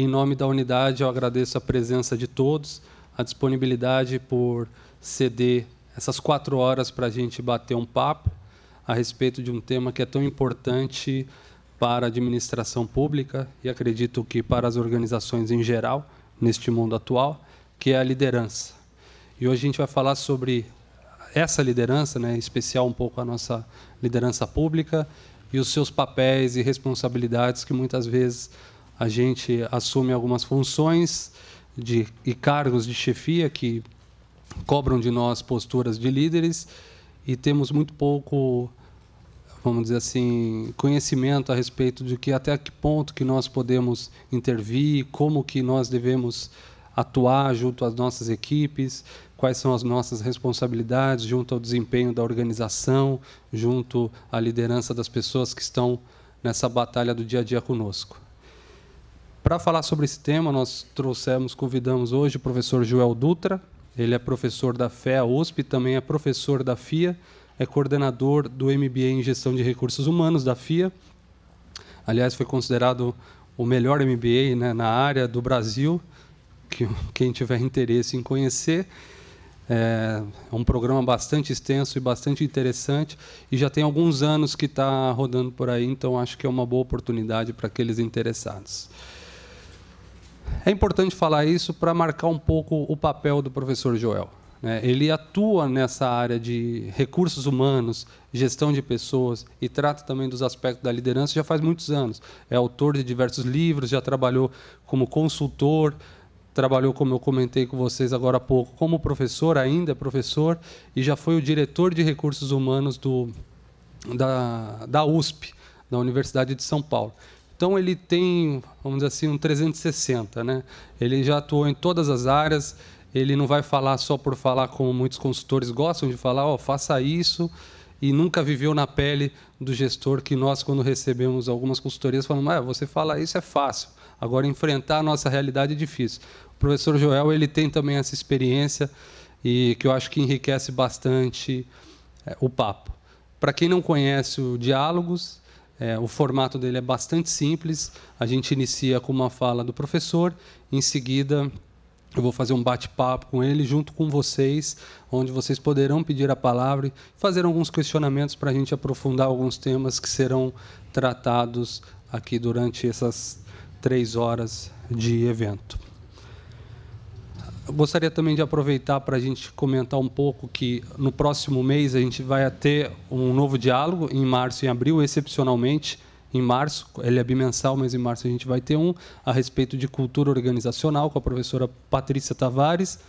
Em nome da unidade, eu agradeço a presença de todos, a disponibilidade por ceder essas quatro horas para a gente bater um papo a respeito de um tema que é tão importante para a administração pública e acredito que para as organizações em geral, neste mundo atual, que é a liderança. E hoje a gente vai falar sobre essa liderança, né, em especial um pouco a nossa liderança pública e os seus papéis e responsabilidades que muitas vezes a gente assume algumas funções de, e cargos de chefia que cobram de nós posturas de líderes e temos muito pouco, vamos dizer assim, conhecimento a respeito de que até que ponto que nós podemos intervir, como que nós devemos atuar junto às nossas equipes, quais são as nossas responsabilidades junto ao desempenho da organização, junto à liderança das pessoas que estão nessa batalha do dia a dia conosco. Para falar sobre esse tema, nós trouxemos, convidamos hoje o professor Joel Dutra. Ele é professor da FEA USP, também é professor da FIA, é coordenador do MBA em Gestão de Recursos Humanos da FIA. Aliás, foi considerado o melhor MBA né, na área do Brasil, que quem tiver interesse em conhecer. É, é um programa bastante extenso e bastante interessante e já tem alguns anos que está rodando por aí, então acho que é uma boa oportunidade para aqueles interessados. É importante falar isso para marcar um pouco o papel do professor Joel. Né? Ele atua nessa área de recursos humanos, gestão de pessoas e trata também dos aspectos da liderança já faz muitos anos. É autor de diversos livros, já trabalhou como consultor, trabalhou, como eu comentei com vocês agora há pouco, como professor, ainda é professor, e já foi o diretor de recursos humanos do, da, da USP, da Universidade de São Paulo. Então ele tem, vamos dizer assim, um 360, né? Ele já atuou em todas as áreas, ele não vai falar só por falar como muitos consultores gostam de falar, ó, oh, faça isso e nunca viveu na pele do gestor que nós quando recebemos algumas consultorias falamos, ah, você fala isso é fácil. Agora enfrentar a nossa realidade é difícil. O professor Joel, ele tem também essa experiência e que eu acho que enriquece bastante é, o papo. Para quem não conhece o Diálogos, é, o formato dele é bastante simples. A gente inicia com uma fala do professor, em seguida eu vou fazer um bate-papo com ele junto com vocês, onde vocês poderão pedir a palavra e fazer alguns questionamentos para a gente aprofundar alguns temas que serão tratados aqui durante essas três horas de evento gostaria também de aproveitar para a gente comentar um pouco que no próximo mês a gente vai ter um novo diálogo em março e abril, excepcionalmente em março, ele é bimensal, mas em março a gente vai ter um a respeito de cultura organizacional com a professora Patrícia Tavares.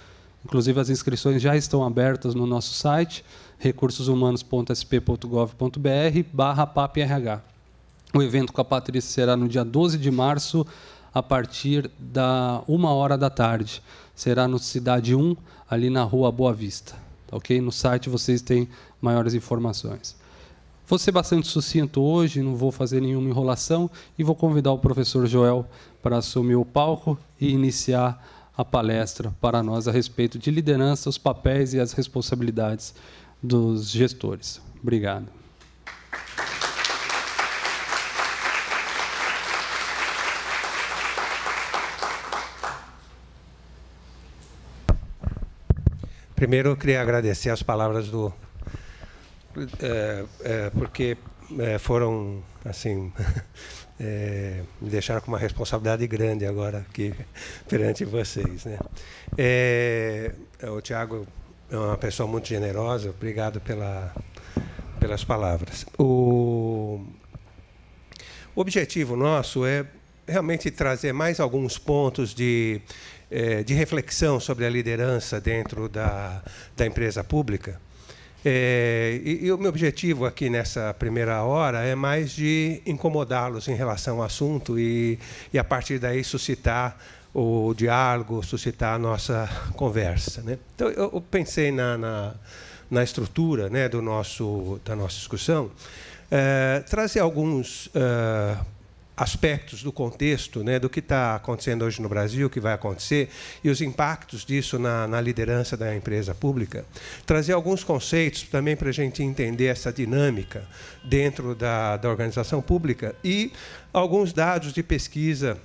Inclusive as inscrições já estão abertas no nosso site recursoshumanos.sp.gov.br/paprh. O evento com a Patrícia será no dia 12 de março a partir da uma hora da tarde será no Cidade 1, ali na Rua Boa Vista. Tá ok? No site vocês têm maiores informações. Vou ser bastante sucinto hoje, não vou fazer nenhuma enrolação e vou convidar o professor Joel para assumir o palco e iniciar a palestra para nós a respeito de liderança, os papéis e as responsabilidades dos gestores. Obrigado. Primeiro, eu queria agradecer as palavras do. É, é, porque eh, foram, assim. É, me deixaram com uma responsabilidade grande agora aqui perante vocês. Né? É, o Tiago é uma pessoa muito generosa, obrigado pela, pelas palavras. O, o objetivo nosso é realmente trazer mais alguns pontos de é, de reflexão sobre a liderança dentro da, da empresa pública. É, e, e, o meu objetivo aqui nessa primeira hora é mais de incomodá-los em relação ao assunto e, e, a partir daí, suscitar o diálogo, suscitar a nossa conversa. Né? Então, eu, eu pensei na, na, na, estrutura né, do nosso, da nossa discussão, é, trazer alguns é, aspectos do contexto, né, do que está acontecendo hoje no Brasil, o que vai acontecer, e os impactos disso na, na liderança da empresa pública, trazer alguns conceitos também para a gente entender essa dinâmica dentro da, da organização pública e alguns dados de pesquisa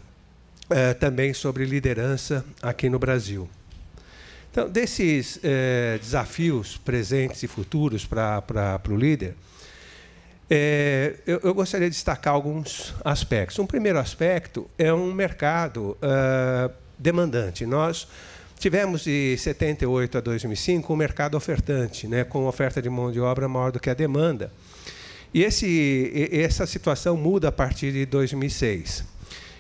eh, também sobre liderança aqui no Brasil. Então, desses eh, desafios presentes e futuros para o líder, é, eu, eu, gostaria de destacar alguns aspectos. Um primeiro aspecto é um mercado uh, demandante. Nós tivemos de 78 a 2005 um mercado ofertante, né, com oferta de mão de obra maior do que a demanda. E esse, essa situação muda a partir de 2006.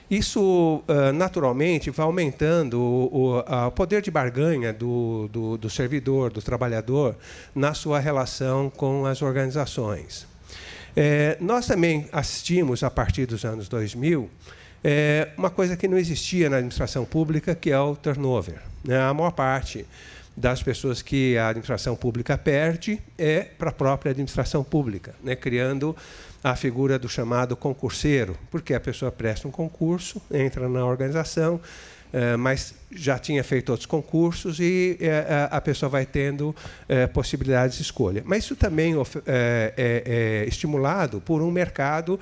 Isso, ah, naturalmente, vai aumentando o, o poder de barganha do, do, do servidor, do trabalhador, na sua relação com as organizações. É, nós também assistimos, a partir dos anos 2000, é, uma coisa que não existia na administração pública, que é o turnover. Né? A maior parte das pessoas que a administração pública perde é para a própria administração pública, né? criando a figura do chamado concurseiro, porque a pessoa presta um concurso, entra na organização, eh, mas já tinha feito outros concursos e eh, eh, a pessoa vai tendo possibilidades de escolha. Mas isso também é estimulado por um mercado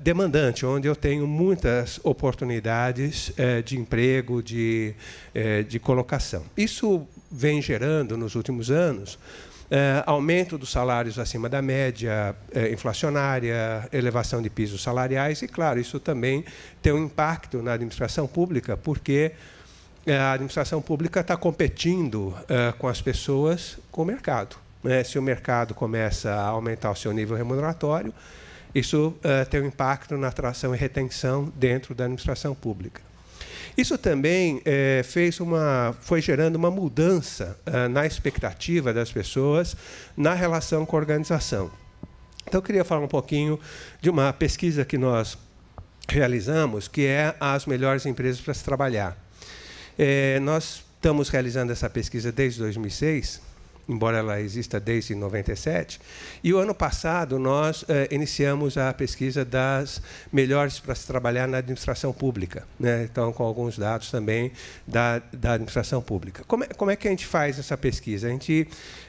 demandante, onde eu tenho muitas oportunidades de emprego, de, de colocação. Isso vem gerando, nos últimos anos, eh, aumento dos salários acima da média eh, inflacionária, elevação de pisos salariais, e, claro, isso também tem um impacto na administração pública, porque eh, a administração pública está competindo com as pessoas, com o mercado. Né? Se o mercado começa a aumentar o seu nível remuneratório, isso tem um impacto na atração e retenção dentro da administração pública. Isso também é, fez uma, foi gerando uma mudança é, na expectativa das pessoas na relação com a organização. Então, eu queria falar um pouquinho de uma pesquisa que nós realizamos, que é as melhores empresas para se trabalhar. É, nós estamos realizando essa pesquisa desde 2006 embora ela exista desde 97. E o ano passado nós eh, iniciamos a pesquisa das melhores para se trabalhar na administração pública, né? então com alguns dados também da, da administração pública. Como é, como é que a gente faz essa pesquisa? A gente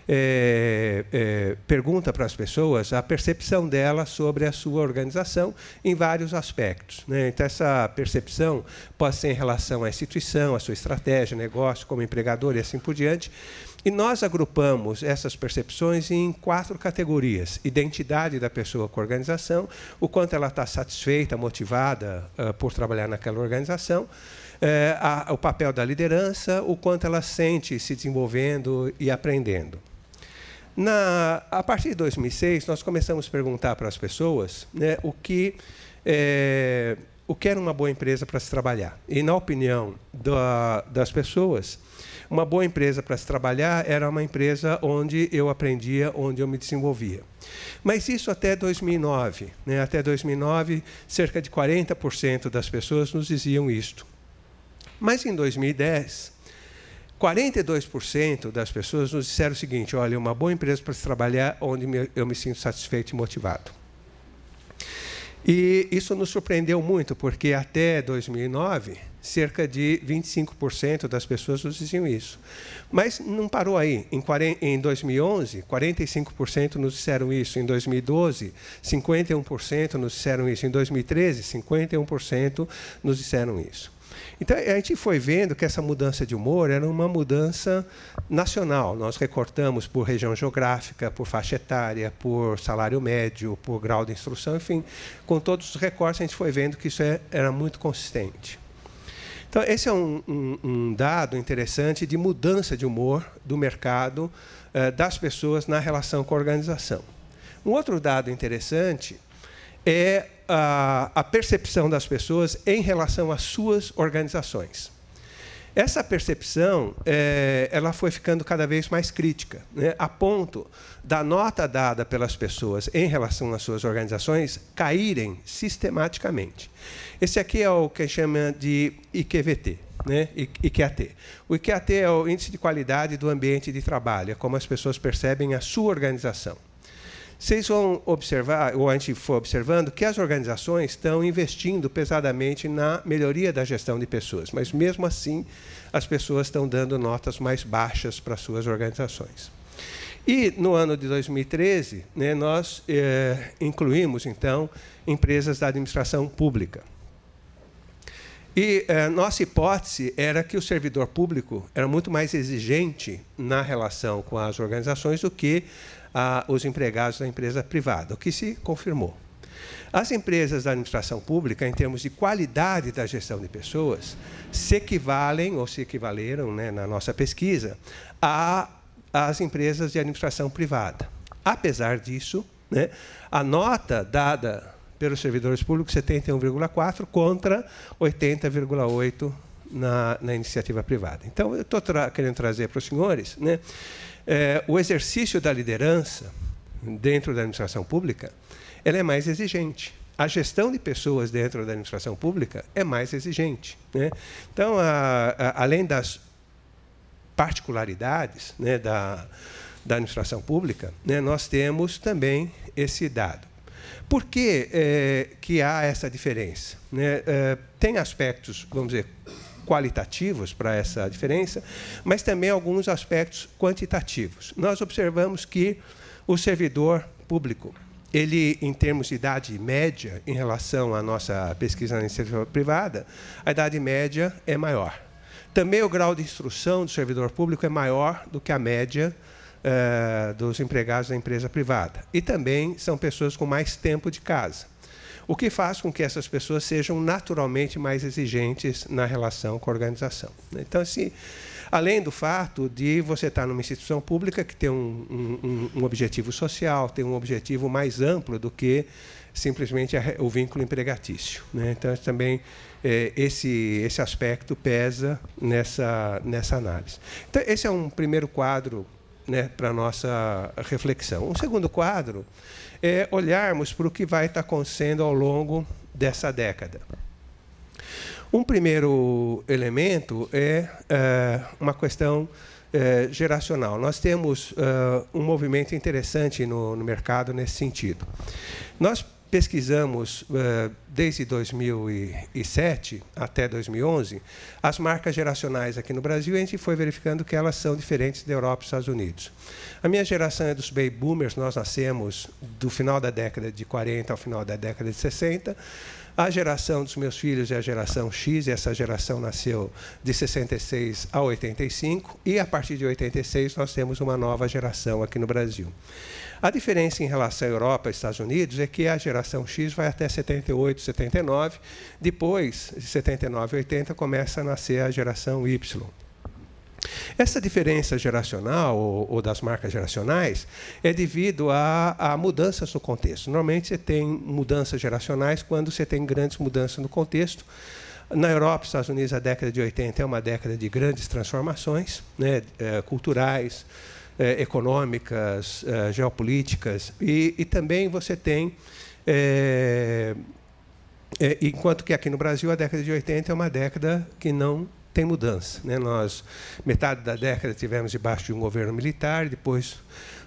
eh, eh, pergunta para as pessoas a percepção dela sobre a sua organização em vários aspectos. Né? Então essa percepção pode ser em relação à instituição, à sua estratégia, negócio, como empregador e assim por diante, e nós agrupamos essas percepções em quatro categorias: identidade da pessoa com a organização, o quanto ela está satisfeita, motivada uh, por trabalhar naquela organização, eh, a, o papel da liderança, o quanto ela sente se desenvolvendo e aprendendo. Na, a partir de 2006, nós começamos a perguntar para as pessoas né, o, que, é, o que era uma boa empresa para se trabalhar. E, na opinião da, das pessoas, uma boa empresa para se trabalhar era uma empresa onde eu aprendia, onde eu me desenvolvia. Mas isso até 2009. Né? Até 2009, cerca de 40% das pessoas nos diziam isto. Mas em 2010, 42% das pessoas nos disseram o seguinte: olha, uma boa empresa para se trabalhar onde eu me sinto satisfeito e motivado. E isso nos surpreendeu muito, porque até 2009 cerca de 25% das pessoas nos diziam isso. Mas não parou aí. Em 2011, 45% nos disseram isso. Em 2012, 51% nos disseram isso. Em 2013, 51% nos disseram isso. Então, a gente foi vendo que essa mudança de humor era uma mudança nacional. Nós recortamos por região geográfica, por faixa etária, por salário médio, por grau de instrução, enfim, com todos os recortes, a gente foi vendo que isso é, era muito consistente. Então, esse é um, um, um dado interessante de mudança de humor do mercado, eh, das pessoas na relação com a organização. Um outro dado interessante é a, a percepção das pessoas em relação às suas organizações. Essa percepção é, ela foi ficando cada vez mais crítica, né? a ponto da nota dada pelas pessoas em relação às suas organizações caírem sistematicamente. Esse aqui é o que chama de IQVT. Né? IQAT. O IQAT é o Índice de Qualidade do Ambiente de Trabalho, é como as pessoas percebem a sua organização. Vocês vão observar, ou a gente for observando, que as organizações estão investindo pesadamente na melhoria da gestão de pessoas, mas mesmo assim as pessoas estão dando notas mais baixas para suas organizações. E no ano de 2013, né, nós eh, incluímos então empresas da administração pública. E eh, nossa hipótese era que o servidor público era muito mais exigente na relação com as organizações do que a, os empregados da empresa privada, o que se confirmou. As empresas da administração pública, em termos de qualidade da gestão de pessoas, se equivalem, ou se equivaleram né, na nossa pesquisa, às empresas de administração privada. Apesar disso, né, a nota dada pelos servidores públicos, 71,4 contra 80,8 na, na, iniciativa privada. Então, eu estou tra querendo trazer para os senhores né, é, o exercício da liderança dentro da administração pública ela é mais exigente. A gestão de pessoas dentro da administração pública é mais exigente. Né? Então, a, a, além das particularidades né, da, da administração pública, né, nós temos também esse dado. Por que, é, que há essa diferença? Né, é, tem aspectos, vamos dizer, qualitativos para essa diferença, mas também alguns aspectos quantitativos. Nós observamos que o servidor público, ele, em termos de idade média, em relação à nossa pesquisa na iniciativa privada, a idade média é maior. Também o grau de instrução do servidor público é maior do que a média eh, dos empregados da empresa privada. E também são pessoas com mais tempo de casa o que faz com que essas pessoas sejam naturalmente mais exigentes na relação com a organização. Né? Então, assim, além do fato de você estar numa instituição pública que tem um, um, um objetivo social, tem um objetivo mais amplo do que simplesmente o vínculo empregatício. Né? Então, também é, esse, esse aspecto pesa nessa, nessa análise. Então, esse é um primeiro quadro né, para a nossa reflexão. Um segundo quadro é olharmos para o que vai estar acontecendo ao longo dessa década. Um primeiro elemento é, é uma questão é, geracional. Nós temos é, um movimento interessante no, no mercado nesse sentido. Nós pesquisamos, eh, desde 2007 até 2011, as marcas geracionais aqui no Brasil e a gente foi verificando que elas são diferentes da Europa e dos Estados Unidos. A minha geração é dos baby boomers, nós nascemos do final da década de 40 ao final da década de 60. A geração dos meus filhos é a geração X, e essa geração nasceu de 66 a 85, e a partir de 86 nós temos uma nova geração aqui no Brasil. A diferença em relação à Europa e Estados Unidos é que a geração X vai até 78, 79, depois de 79 80 começa a nascer a geração Y. Essa diferença geracional, ou, ou, das marcas geracionais, é devido a, a, mudanças no contexto. Normalmente você tem mudanças geracionais quando você tem grandes mudanças no contexto. Na Europa e Estados Unidos, a década de 80 é uma década de grandes transformações né, é, culturais, eh, econômicas, eh, geopolíticas, e, e, também você tem. Eh, eh enquanto que aqui no Brasil a década de 80 é uma década que não tem mudança. Né? Nós, metade da década, tivemos debaixo de um governo militar, depois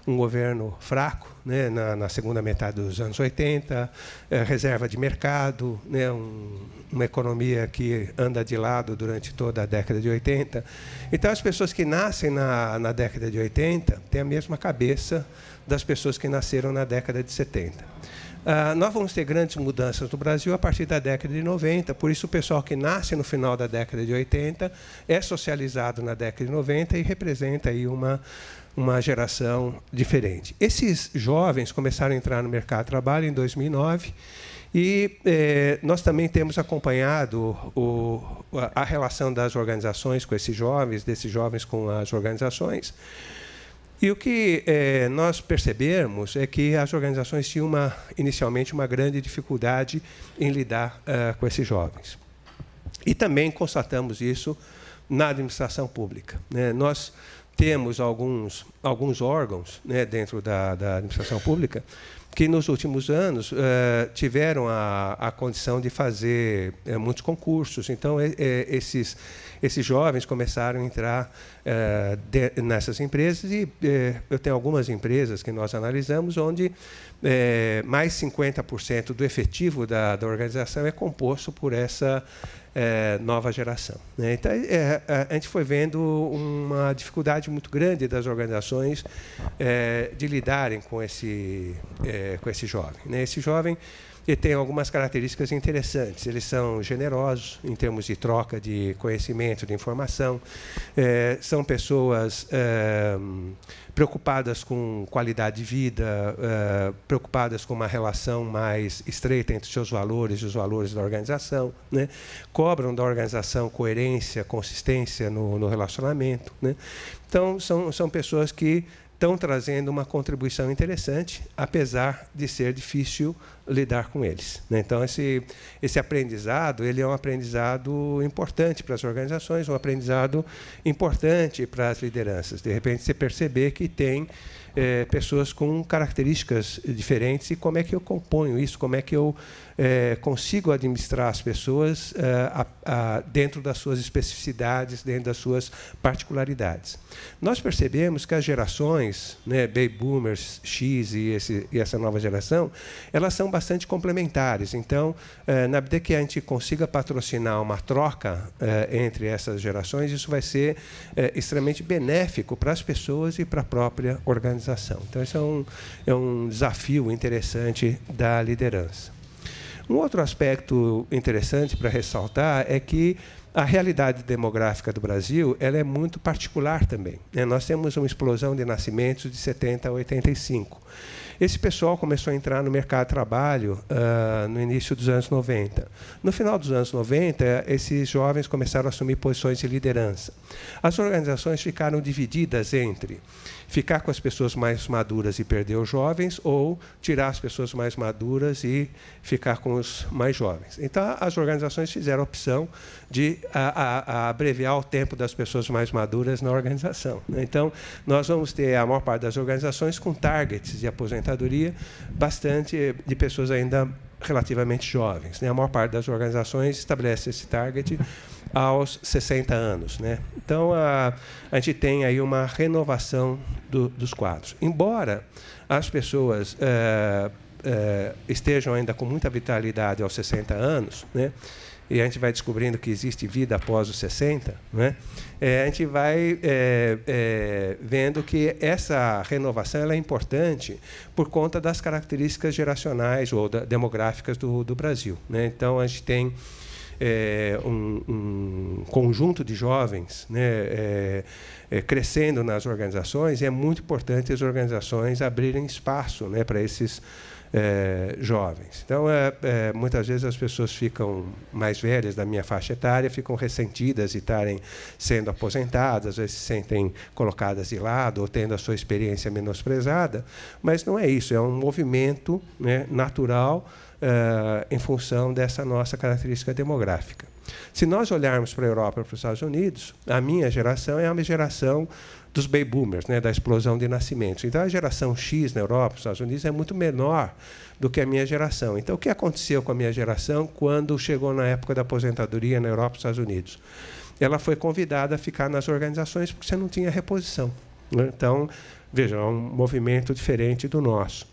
um governo fraco né, na, na, segunda metade dos anos 80, é, eh, reserva de mercado, né, um, uma economia que anda de lado durante toda a década de 80. Então, as pessoas que nascem na, na década de 80 têm a mesma cabeça das pessoas que nasceram na década de 70. Uh, ah, nós vamos ter grandes mudanças no Brasil a partir da década de 90, por isso o pessoal que nasce no final da década de 80 é socializado na década de 90 e representa aí uma uma geração diferente. Esses jovens começaram a entrar no mercado de trabalho em 2009 e eh, nós também temos acompanhado o, a, a relação das organizações com esses jovens, desses jovens com as organizações. E o que eh, nós percebemos é que as organizações tinham uma, inicialmente uma grande dificuldade em lidar eh, com esses jovens. E também constatamos isso na administração pública. Né? Nós temos alguns, alguns órgãos né, dentro da, da, administração pública que, nos últimos anos, eh, tiveram a, a condição de fazer eh, muitos concursos. Então, é, é, esses esses jovens começaram a entrar eh, de, nessas empresas e eh, eu tenho algumas empresas que nós analisamos onde eh, mais 50% do efetivo da, da organização é composto por essa é, nova geração. Né? Então, é, é, a gente foi vendo uma dificuldade muito grande das organizações é, de lidarem com esse, com esse jovem. Né? Esse jovem e tem algumas características interessantes. Eles são generosos em termos de troca de conhecimento, de informação, é, são pessoas é, preocupadas com qualidade de vida, é, preocupadas com uma relação mais estreita entre seus valores e os valores da organização, né? cobram da organização coerência, consistência no, no relacionamento. Né? Então, são, são pessoas que estão trazendo uma contribuição interessante, apesar de ser difícil lidar com eles. Né? Então, esse, esse aprendizado ele é um aprendizado importante para as organizações, um aprendizado importante para as lideranças. De repente, você perceber que tem é, pessoas com características diferentes e como é que eu componho isso, como é que eu é, consigam administrar as pessoas é, a, a, dentro das suas especificidades, dentro das suas particularidades. Nós percebemos que as gerações, né, baby boomers, X e, esse, e, essa nova geração, elas são bastante complementares. Então, é, na medida que a gente consiga patrocinar uma troca é, entre essas gerações, isso vai ser extremamente benéfico para as pessoas e para a própria organização. Então, isso é um, é um desafio interessante da liderança. Um outro aspecto interessante para ressaltar é que a realidade demográfica do Brasil ela é muito particular também. Né? Nós temos uma explosão de nascimentos de 70 a 85. Esse pessoal começou a entrar no mercado de trabalho uh, no início dos anos 90. No final dos anos 90, esses jovens começaram a assumir posições de liderança. As organizações ficaram divididas entre ficar com as pessoas mais maduras e perder os jovens, ou tirar as pessoas mais maduras e ficar com os mais jovens. Então, as organizações fizeram a opção de a, a, a abreviar o tempo das pessoas mais maduras na organização. Então, nós vamos ter a maior parte das organizações com targets de aposentadoria bastante de pessoas ainda relativamente jovens. Né? A maior parte das organizações estabelece esse target aos 60 anos. Né? Então, a, a gente tem aí uma renovação do, dos quadros. Embora as pessoas é, é, estejam ainda com muita vitalidade aos 60 anos, né? e a gente vai descobrindo que existe vida após os 60, né? É, a gente vai é, é, vendo que essa renovação é importante por conta das características geracionais ou da, demográficas do, do Brasil. Né? Então, a gente tem é, um, um, conjunto de jovens né, é, é, crescendo nas organizações, e é muito importante as organizações abrirem espaço né, para esses é, jovens. Então, é, é, muitas vezes as pessoas ficam mais velhas da minha faixa etária, ficam ressentidas de estarem sendo aposentadas, às vezes se sentem colocadas de lado ou tendo a sua experiência menosprezada, mas não é isso, é um movimento né, natural é, em função dessa nossa característica demográfica. Se nós olharmos para a Europa e para os Estados Unidos, a minha geração é uma geração dos baby boomers, né, da explosão de nascimentos. Então, a geração X na Europa, nos Estados Unidos, é muito menor do que a minha geração. Então, o que aconteceu com a minha geração quando chegou na época da aposentadoria na Europa e nos Estados Unidos? Ela foi convidada a ficar nas organizações porque você não tinha reposição. Né? Então, veja, é um movimento diferente do nosso.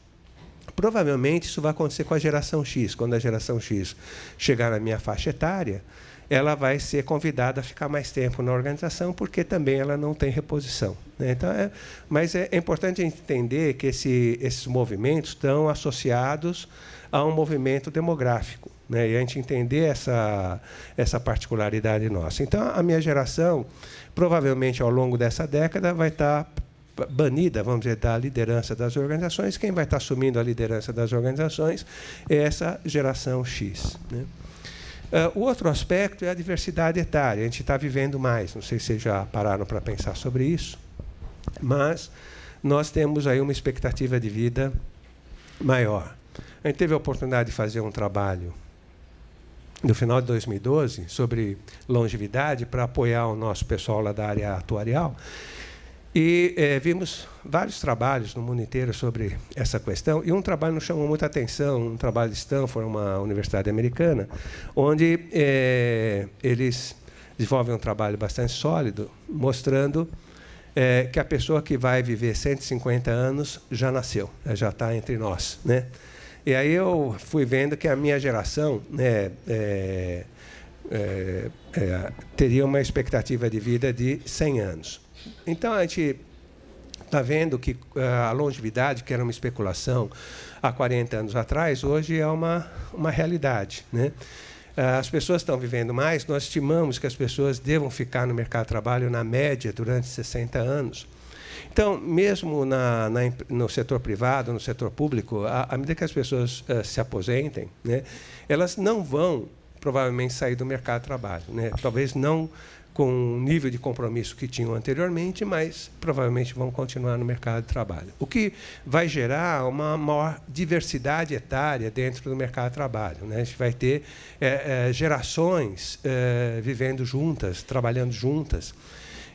Provavelmente isso vai acontecer com a geração X. Quando a geração X chegar na minha faixa etária, ela vai ser convidada a ficar mais tempo na organização, porque também ela não tem reposição. Né? Então, é, mas é, é importante entender que esse, esses movimentos estão associados a um movimento demográfico. Né? E a gente entender essa, essa particularidade nossa. Então, a minha geração, provavelmente ao longo dessa década, vai estar banida, vamos dizer, da liderança das organizações. Quem vai estar assumindo a liderança das organizações é essa geração X. Né? É, o outro aspecto é a diversidade etária. A gente está vivendo mais. Não sei se já pararam para pensar sobre isso, mas nós temos aí uma expectativa de vida maior. A gente teve a oportunidade de fazer um trabalho no final de 2012 sobre longevidade para apoiar o nosso pessoal lá da área atuarial. E é, vimos vários trabalhos no mundo inteiro sobre essa questão, e um trabalho nos chamou muita atenção, um trabalho de Stanford, uma universidade americana, onde é, eles desenvolvem um trabalho bastante sólido, mostrando é, que a pessoa que vai viver 150 anos já nasceu, já está entre nós. Né? E aí eu fui vendo que a minha geração né, teria uma expectativa de vida de 100 anos. Então, a gente está vendo que eh, a longevidade, que era uma especulação há 40 anos atrás, hoje é uma, uma realidade. Né? Eh, as pessoas estão vivendo mais, nós estimamos que as pessoas devam ficar no mercado de trabalho, na média, durante 60 anos. Então, mesmo na, na, no setor privado, no setor público, à, medida que as pessoas uh, se aposentem, né, elas não vão provavelmente sair do mercado de trabalho. Né? Talvez não com o nível de compromisso que tinham anteriormente, mas provavelmente vão continuar no mercado de trabalho. O que vai gerar uma maior diversidade etária dentro do mercado de trabalho. Né? A gente vai ter é, é, gerações é, vivendo juntas, trabalhando juntas.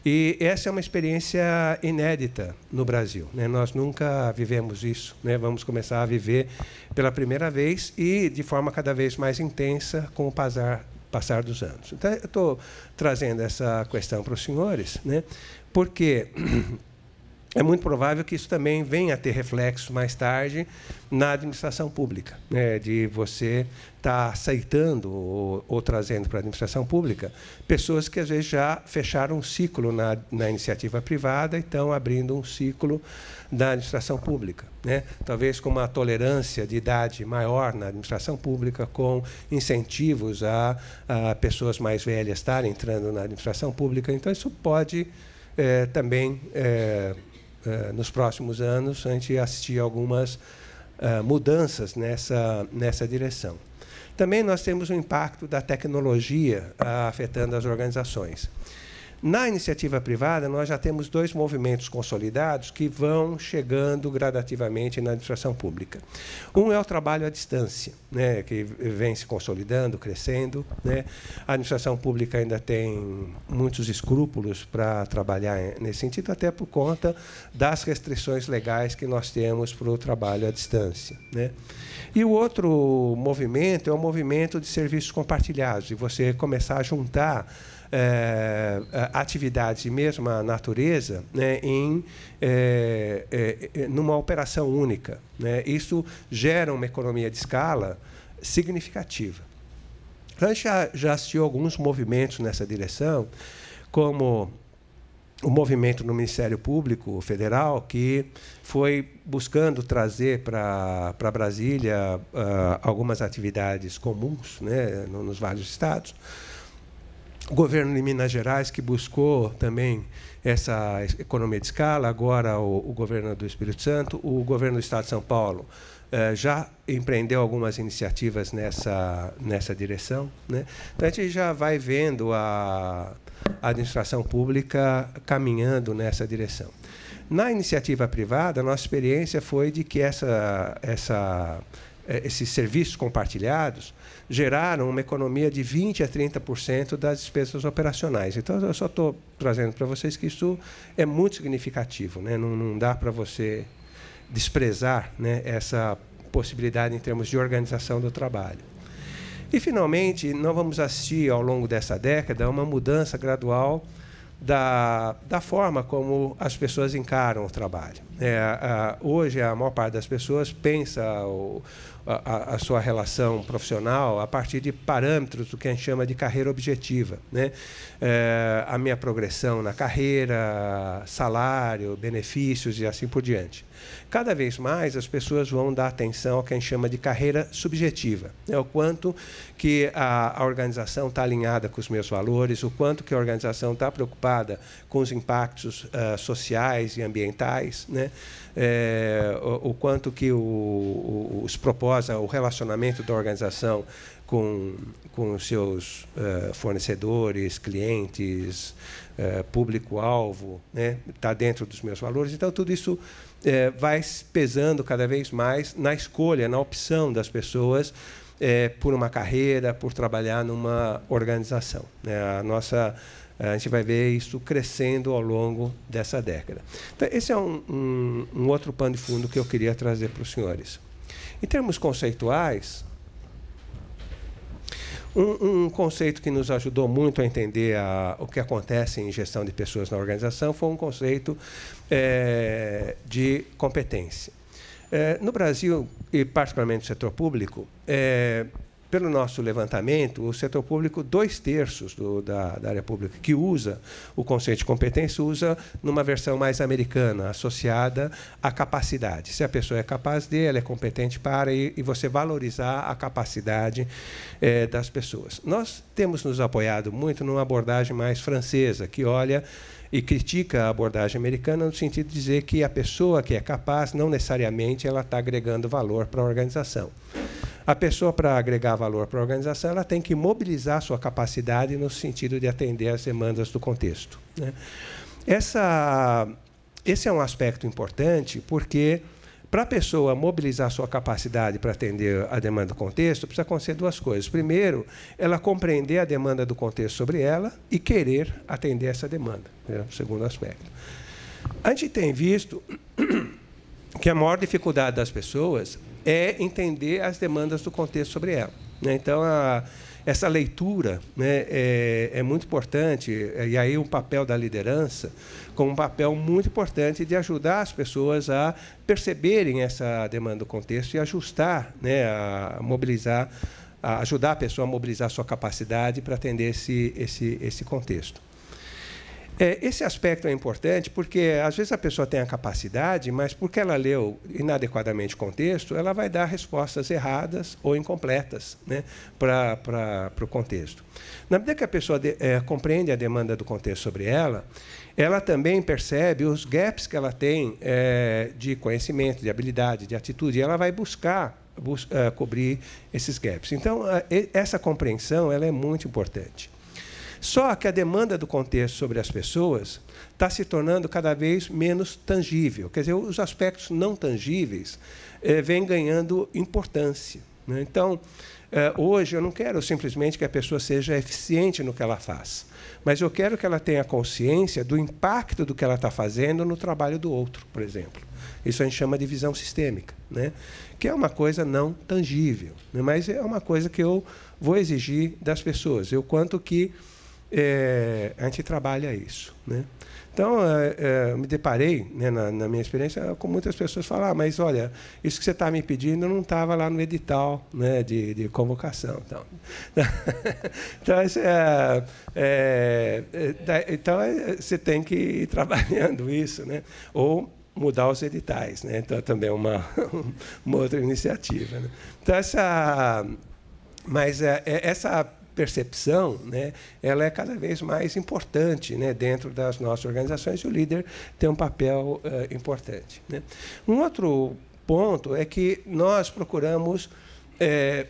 E essa é uma experiência inédita no Brasil. Né? Nós nunca vivemos isso. Né? Vamos começar a viver pela primeira vez e de forma cada vez mais intensa com o passar, passar dos anos. Então, eu estou trazendo essa questão para os senhores, né? porque é muito provável que isso também venha a ter reflexo mais tarde na administração pública, né? de você estar tá aceitando ou, ou trazendo para a administração pública pessoas que, às vezes, já fecharam um ciclo na, na iniciativa privada e estão abrindo um ciclo da administração pública. Né? Talvez com uma tolerância de idade maior na administração pública, com incentivos a, a pessoas mais velhas estarem entrando na administração pública. Então, isso pode é, também. É, eh, nos próximos anos, a gente assistir algumas eh, mudanças nessa, nessa direção. Também nós temos o impacto da tecnologia ah, afetando as organizações. Na iniciativa privada, nós já temos dois movimentos consolidados que vão chegando gradativamente na administração pública. Um é o trabalho à distância, né, que vem se consolidando, crescendo. Né. A administração pública ainda tem muitos escrúpulos para trabalhar nesse sentido, até por conta das restrições legais que nós temos para o trabalho à distância. Né. E o outro movimento é o movimento de serviços compartilhados, e você começar a juntar é, atividades de mesma natureza né, em, é, é, é, numa operação única. Né? Isso gera uma economia de escala significativa. a já, já assistiu alguns movimentos nessa direção, como o movimento no Ministério Público Federal, que foi buscando trazer para Brasília uh, algumas atividades comuns né, nos vários estados o governo de Minas Gerais, que buscou também essa economia de escala, agora o, o governo do Espírito Santo, o governo do Estado de São Paulo eh, já empreendeu algumas iniciativas nessa, nessa direção. Né? Então, a gente já vai vendo a, a administração pública caminhando nessa direção. Na iniciativa privada, a nossa experiência foi de que essa, essa é, esses serviços compartilhados geraram uma economia de 20% a 30% das despesas operacionais. Então, eu só estou trazendo para vocês que isso é muito significativo. Né? Não, não dá para você desprezar né, essa possibilidade em termos de organização do trabalho. E, finalmente, nós vamos assistir, ao longo dessa década, a uma mudança gradual da, da forma como as pessoas encaram o trabalho. É, a, hoje, a maior parte das pessoas pensa o, a, a, sua relação profissional a partir de parâmetros do que a gente chama de carreira objetiva. Né? É, a minha progressão na carreira, salário, benefícios e assim por diante cada vez mais as pessoas vão dar atenção ao que a gente chama de carreira subjetiva. é O quanto que a, a organização está alinhada com os meus valores, o quanto que a organização está preocupada com os impactos uh, sociais e ambientais, né? É, o, o, quanto que o, o, os propósitos, ah, o relacionamento da organização com, com os seus uh, fornecedores, clientes, uh, público-alvo, está né? dentro dos meus valores. Então, tudo isso é, vai pesando cada vez mais na escolha, na opção das pessoas é, por uma carreira, por trabalhar numa organização. Né? A nossa a gente vai ver isso crescendo ao longo dessa década. Então, esse é um, um, um outro pano de fundo que eu queria trazer para os senhores. Em termos conceituais, um, um, conceito que nos ajudou muito a entender a, o que acontece em gestão de pessoas na organização foi um conceito é, de competência. É, no Brasil, e particularmente no setor público, é, pelo nosso levantamento, o setor público, dois terços do, da, da, área pública que usa o conceito de competência, usa numa versão mais americana, associada à capacidade. Se a pessoa é capaz dele, ela é competente para, e, e você valorizar a capacidade eh, das pessoas. Nós temos nos apoiado muito numa abordagem mais francesa, que olha e critica a abordagem americana no sentido de dizer que a pessoa que é capaz não necessariamente ela está agregando valor para a organização. A pessoa, para agregar valor para a organização, ela tem que mobilizar sua capacidade no sentido de atender às demandas do contexto. Né? Essa, esse é um aspecto importante porque para a pessoa mobilizar sua capacidade para atender a demanda do contexto, precisa acontecer duas coisas. Primeiro, ela compreender a demanda do contexto sobre ela e querer atender essa demanda. É né, o segundo aspecto. A gente tem visto que a maior dificuldade das pessoas é entender as demandas do contexto sobre ela. Né. Então, a essa leitura né, é, é muito importante, é, e aí o papel da liderança, com um papel muito importante de ajudar as pessoas a perceberem essa demanda do contexto e ajustar, né, a mobilizar, a ajudar a pessoa a mobilizar a sua capacidade para atender esse, esse, esse contexto. É, esse aspecto é importante porque, às vezes, a pessoa tem a capacidade, mas porque ela leu inadequadamente o contexto, ela vai dar respostas erradas ou incompletas né, para o contexto. Na medida que a pessoa de, é, compreende a demanda do contexto sobre ela, ela também percebe os gaps que ela tem é, de conhecimento, de habilidade, de atitude, e ela vai buscar bus, é, cobrir esses gaps. Então, a, essa compreensão ela é muito importante. Só que a demanda do contexto sobre as pessoas está se tornando cada vez menos tangível. Quer dizer, os aspectos não tangíveis eh, vêm ganhando importância. Né? Então, eh, hoje eu não quero simplesmente que a pessoa seja eficiente no que ela faz, mas eu quero que ela tenha consciência do impacto do que ela está fazendo no trabalho do outro, por exemplo. Isso a gente chama de visão sistêmica, né? que é uma coisa não tangível, né? mas é uma coisa que eu vou exigir das pessoas. Eu quanto que é, a gente trabalha isso. Né? Então, é, é, me deparei, né, na, na, minha experiência, com muitas pessoas falar, ah, mas olha, isso que você está me pedindo não estava lá no edital né, de, de convocação. Então, então, isso é, é, é então é, você tem que ir trabalhando isso. Né? Ou mudar os editais. Né? Então, é também uma, uma outra iniciativa. Né? Então, essa, mas essa percepção, né, ela é cada vez mais importante né, dentro das nossas organizações e o líder tem um papel uh, importante. Né. Um outro ponto é que nós procuramos é,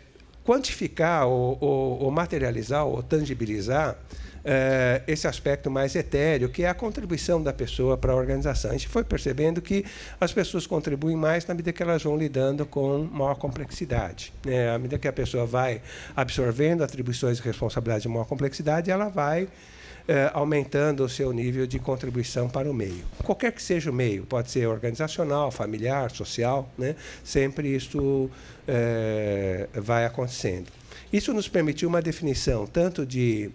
quantificar ou, ou, ou materializar ou tangibilizar eh, esse aspecto mais etéreo, que é a contribuição da pessoa para a organização. A gente foi percebendo que as pessoas contribuem mais na medida que elas vão lidando com maior complexidade. Né? À medida que a pessoa vai absorvendo atribuições e responsabilidades de maior complexidade, ela vai eh, aumentando o seu nível de contribuição para o meio. Qualquer que seja o meio, pode ser organizacional, familiar, social, né? sempre isso é, vai acontecendo. Isso nos permitiu uma definição tanto de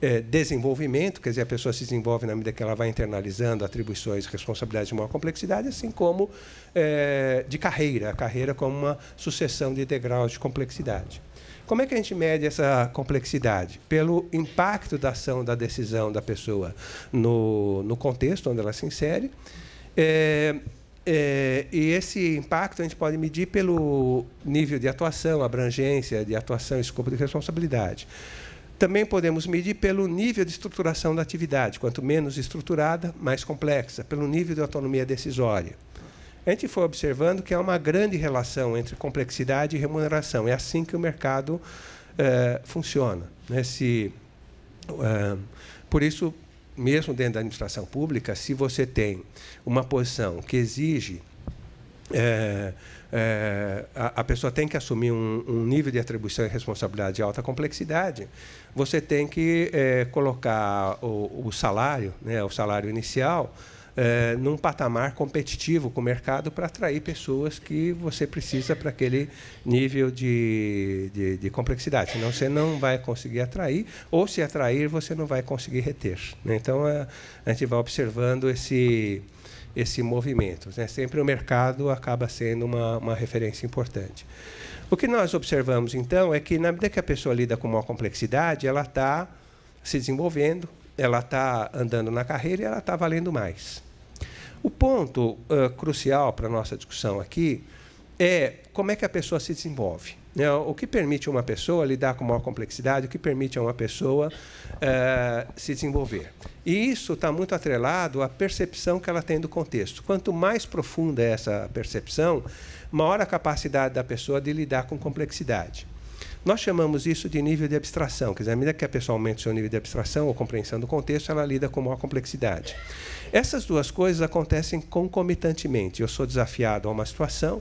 é, desenvolvimento, quer dizer, a pessoa se desenvolve na medida que ela vai internalizando atribuições, responsabilidades de maior complexidade, assim como é, de carreira, a carreira como uma sucessão de degraus de complexidade. Como é que a gente mede essa complexidade? Pelo impacto da ação da decisão da pessoa no, no contexto onde ela se insere. É, é, e esse impacto a gente pode medir pelo nível de atuação, abrangência de atuação, escopo de responsabilidade. Também podemos medir pelo nível de estruturação da atividade. Quanto menos estruturada, mais complexa, pelo nível de autonomia decisória. A gente foi observando que há uma grande relação entre complexidade e remuneração. É assim que o mercado eh, funciona. Né? Eh, por isso, mesmo dentro da administração pública, se você tem uma posição que exige é, é, a, a, pessoa tem que assumir um, um, nível de atribuição e responsabilidade de alta complexidade. Você tem que é, colocar o, o salário, né, o salário inicial, é, num patamar competitivo com o mercado para atrair pessoas que você precisa para aquele nível de, de, de, complexidade. Senão você não vai conseguir atrair, ou se atrair, você não vai conseguir reter. Né. Então, a, a gente vai observando esse esse movimento. Né? Sempre o mercado acaba sendo uma, uma referência importante. O que nós observamos, então, é que na medida que a pessoa lida com uma complexidade, ela está se desenvolvendo, ela está andando na carreira e ela está valendo mais. O ponto uh, crucial para a nossa discussão aqui é como é que a pessoa se desenvolve. Né, o que permite uma pessoa lidar com maior complexidade, o que permite a uma pessoa uh, se desenvolver. E isso está muito atrelado à percepção que ela tem do contexto. Quanto mais profunda é essa percepção, maior a capacidade da pessoa de lidar com complexidade. Nós chamamos isso de nível de abstração, quer dizer, à medida que a pessoa aumenta o seu nível de abstração ou compreensão do contexto, ela lida com maior complexidade. Essas duas coisas acontecem concomitantemente. Eu sou desafiado a uma situação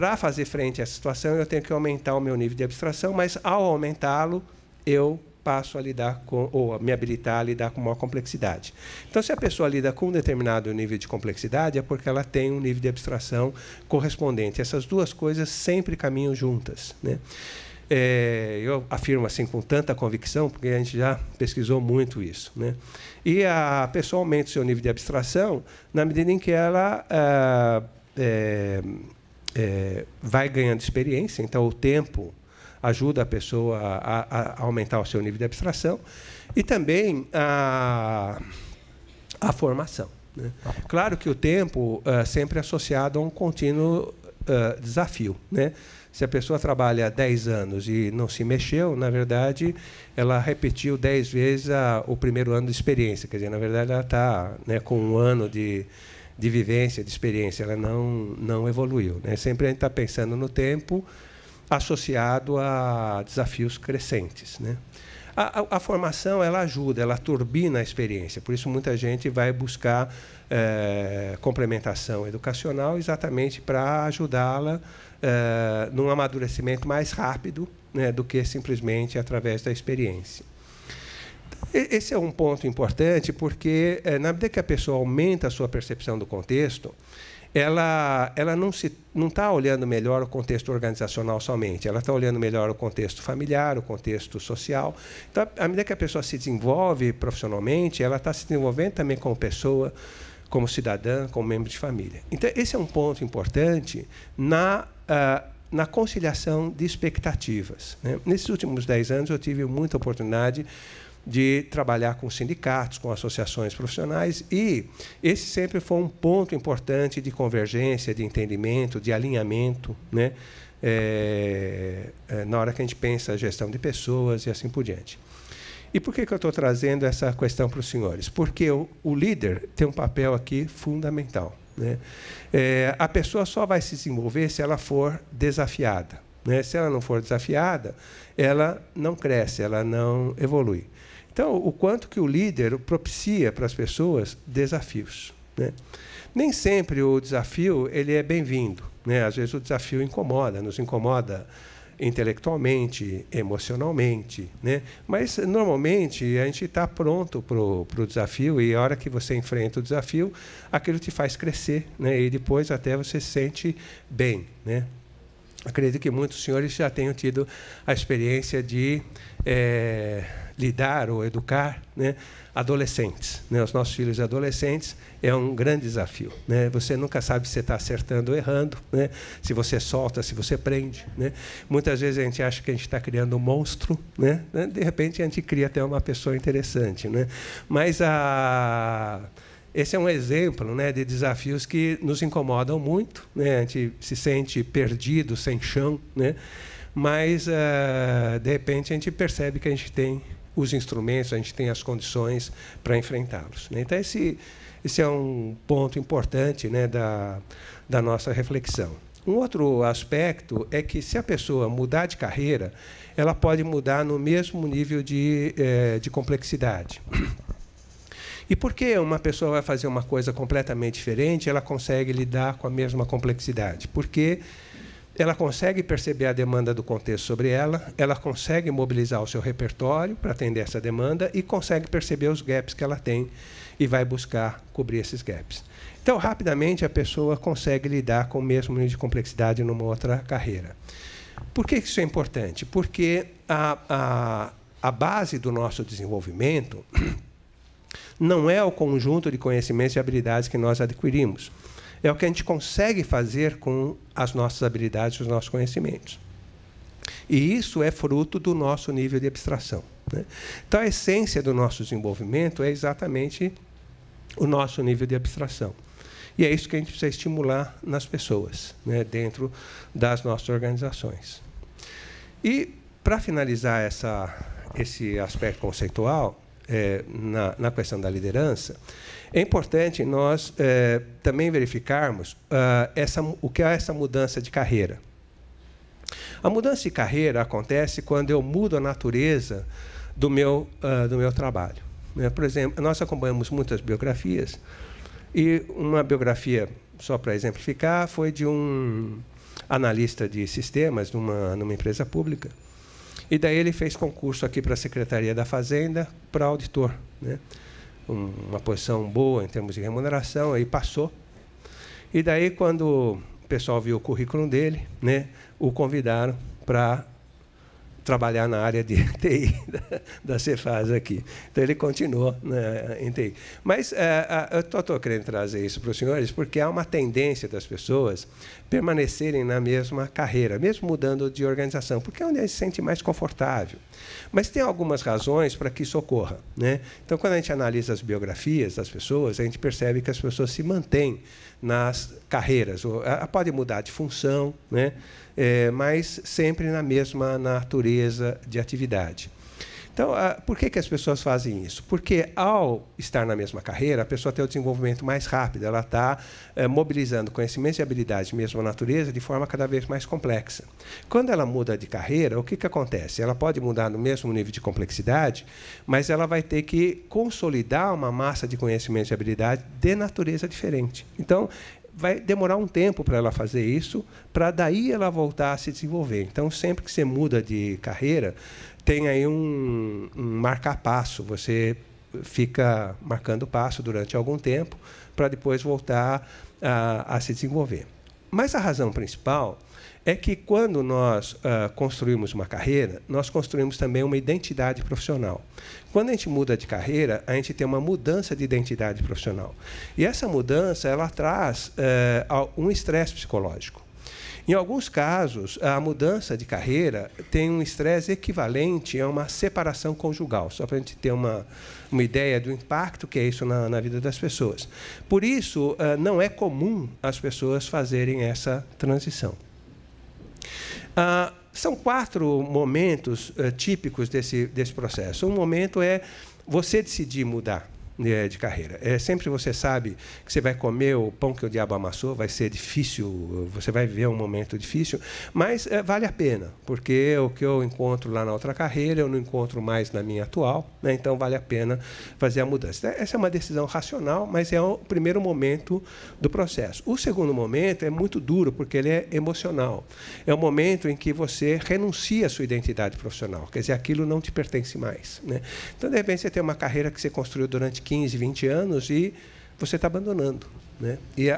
para fazer frente a essa situação, eu tenho que aumentar o meu nível de abstração, mas ao aumentá-lo, eu passo a lidar com, ou a me habilitar a lidar com maior complexidade. Então, se a pessoa lida com um determinado nível de complexidade, é porque ela tem um nível de abstração correspondente. Essas duas coisas sempre caminham juntas. Né? É, eu afirmo assim com tanta convicção, porque a gente já pesquisou muito isso. Né? E a pessoa aumenta o seu nível de abstração na medida em que ela. Ah, é, é, vai ganhando experiência, então o tempo ajuda a pessoa a, a aumentar o seu nível de abstração e também a, a formação. Né? Claro que o tempo é sempre associado a um contínuo é, desafio. Né? Se a pessoa trabalha 10 anos e não se mexeu, na verdade, ela repetiu 10 vezes a, o primeiro ano de experiência. Quer dizer, na verdade, ela está né, com um ano de, de vivência, de experiência, ela não, não evoluiu. Né? Sempre a gente está pensando no tempo associado a desafios crescentes. Né? A, a, a, formação ela ajuda, ela turbina a experiência. Por isso, muita gente vai buscar é, complementação educacional exatamente para ajudá-la é, num amadurecimento mais rápido né, do que simplesmente através da experiência. Esse é um ponto importante, porque eh, na medida que a pessoa aumenta a sua percepção do contexto, ela, ela não se não está olhando melhor o contexto organizacional somente, ela está olhando melhor o contexto familiar, o contexto social. Então, à medida que a pessoa se desenvolve profissionalmente, ela está se desenvolvendo também como pessoa, como cidadã, como membro de família. Então, esse é um ponto importante na, uh, na conciliação de expectativas. Né? Nesses últimos dez anos, eu tive muita oportunidade de trabalhar com sindicatos, com associações profissionais, e esse sempre foi um ponto importante de convergência, de entendimento, de alinhamento, né? É, é, na hora que a gente pensa a gestão de pessoas e assim por diante. E por que, que eu estou trazendo essa questão para os senhores? Porque o, o líder tem um papel aqui fundamental. Né? É, a pessoa só vai se desenvolver se ela for desafiada. Né? Se ela não for desafiada, ela não cresce, ela não evolui. Então, o quanto que o líder propicia para as pessoas desafios. Né? Nem sempre o desafio ele é bem-vindo. Né? Às vezes o desafio incomoda, nos incomoda intelectualmente, emocionalmente, né? Mas normalmente a gente está pronto para o pro desafio e a hora que você enfrenta o desafio, aquilo te faz crescer, né? E depois até você se sente bem, né? Acredito que muitos senhores já tenham tido a experiência de é lidar ou educar né, adolescentes, né, os nossos filhos adolescentes, é um grande desafio. Né? Você nunca sabe se você está acertando ou errando, né? se você solta, se você prende. Né? Muitas vezes a gente acha que a gente está criando um monstro, né, né? de repente a gente cria até uma pessoa interessante. Né? Mas a esse é um exemplo né, de desafios que nos incomodam muito. Né? A gente se sente perdido, sem chão, né? mas, eh, de repente, a gente percebe que a gente tem os instrumentos, a gente tem as condições para enfrentá-los. Né? Então, esse, esse é um ponto importante né, da, da nossa reflexão. Um outro aspecto é que, se a pessoa mudar de carreira, ela pode mudar no mesmo nível de, eh, de complexidade. E por que uma pessoa vai fazer uma coisa completamente diferente, ela consegue lidar com a mesma complexidade? Porque ela consegue perceber a demanda do contexto sobre ela, ela consegue mobilizar o seu repertório para atender essa demanda e consegue perceber os gaps que ela tem e vai buscar cobrir esses gaps. Então, rapidamente, a pessoa consegue lidar com o mesmo nível de complexidade numa outra carreira. Por que isso é importante? Porque a, a, a base do nosso desenvolvimento não é o conjunto de conhecimentos e habilidades que nós adquirimos é o que a gente consegue fazer com as nossas habilidades, os nossos conhecimentos. E isso é fruto do nosso nível de abstração. Né? Então, a essência do nosso desenvolvimento é exatamente o nosso nível de abstração. E é isso que a gente precisa estimular nas pessoas, né? dentro das nossas organizações. E, para finalizar essa, esse aspecto conceitual, é, na, na questão da liderança, é importante nós é, também verificarmos uh, essa, o que é essa mudança de carreira. A mudança de carreira acontece quando eu mudo a natureza do meu, uh, do meu trabalho. Né? Por exemplo, nós acompanhamos muitas biografias e uma biografia, só para exemplificar, foi de um analista de sistemas numa, numa empresa pública. E daí ele fez concurso aqui para a Secretaria da Fazenda para auditor. Né? um, uma posição boa em termos de remuneração, aí passou. E daí, quando o pessoal viu o currículo dele, né, o convidaram para trabalhar na área de TI da, da Cefaz aqui. Então, ele continuou né, em TI. Mas é, eu estou querendo trazer isso para os senhores, porque há uma tendência das pessoas permanecerem na mesma carreira, mesmo mudando de organização, porque é onde gente se sente mais confortável. Mas tem algumas razões para que isso ocorra. Né? Então, quando a gente analisa as biografias das pessoas, a gente percebe que as pessoas se mantêm nas carreiras. Ela pode mudar de função, né? é, mas sempre na mesma natureza de atividade. Então, por que, que as pessoas fazem isso? Porque, ao estar na mesma carreira, a pessoa tem o desenvolvimento mais rápido, ela está é, mobilizando conhecimentos e habilidades de mesma natureza de forma cada vez mais complexa. Quando ela muda de carreira, o que, que acontece? Ela pode mudar no mesmo nível de complexidade, mas ela vai ter que consolidar uma massa de conhecimentos e habilidades de natureza diferente. Então, vai demorar um tempo para ela fazer isso, para daí ela voltar a se desenvolver. Então, sempre que você muda de carreira, tem aí um, um marca-passo. Você fica marcando passo durante algum tempo para depois voltar a, a se desenvolver. Mas a razão principal é que quando nós uh, construímos uma carreira, nós construímos também uma identidade profissional. Quando a gente muda de carreira, a gente tem uma mudança de identidade profissional. E essa mudança ela traz uh, um estresse psicológico. Em alguns casos, a mudança de carreira tem um estresse equivalente a uma separação conjugal, só para a gente ter uma, uma ideia do impacto que é isso na, na vida das pessoas. Por isso, ah, não é comum as pessoas fazerem essa transição. Ah, são quatro momentos eh, típicos desse, desse processo. Um momento é você decidir mudar. É, de carreira. É, sempre você sabe que você vai comer o pão que o diabo amassou, vai ser difícil, você vai viver um momento difícil, mas é, vale a pena, porque o que eu encontro lá na outra carreira, eu não encontro mais na minha atual, né? então vale a pena fazer a mudança. É, essa é uma decisão racional, mas é o primeiro momento do processo. O segundo momento é muito duro, porque ele é emocional. É o momento em que você renuncia à sua identidade profissional, quer dizer, aquilo não te pertence mais. Né? Então, de repente, você tem uma carreira que você construiu durante 15, 20 anos e você está abandonando. Né? E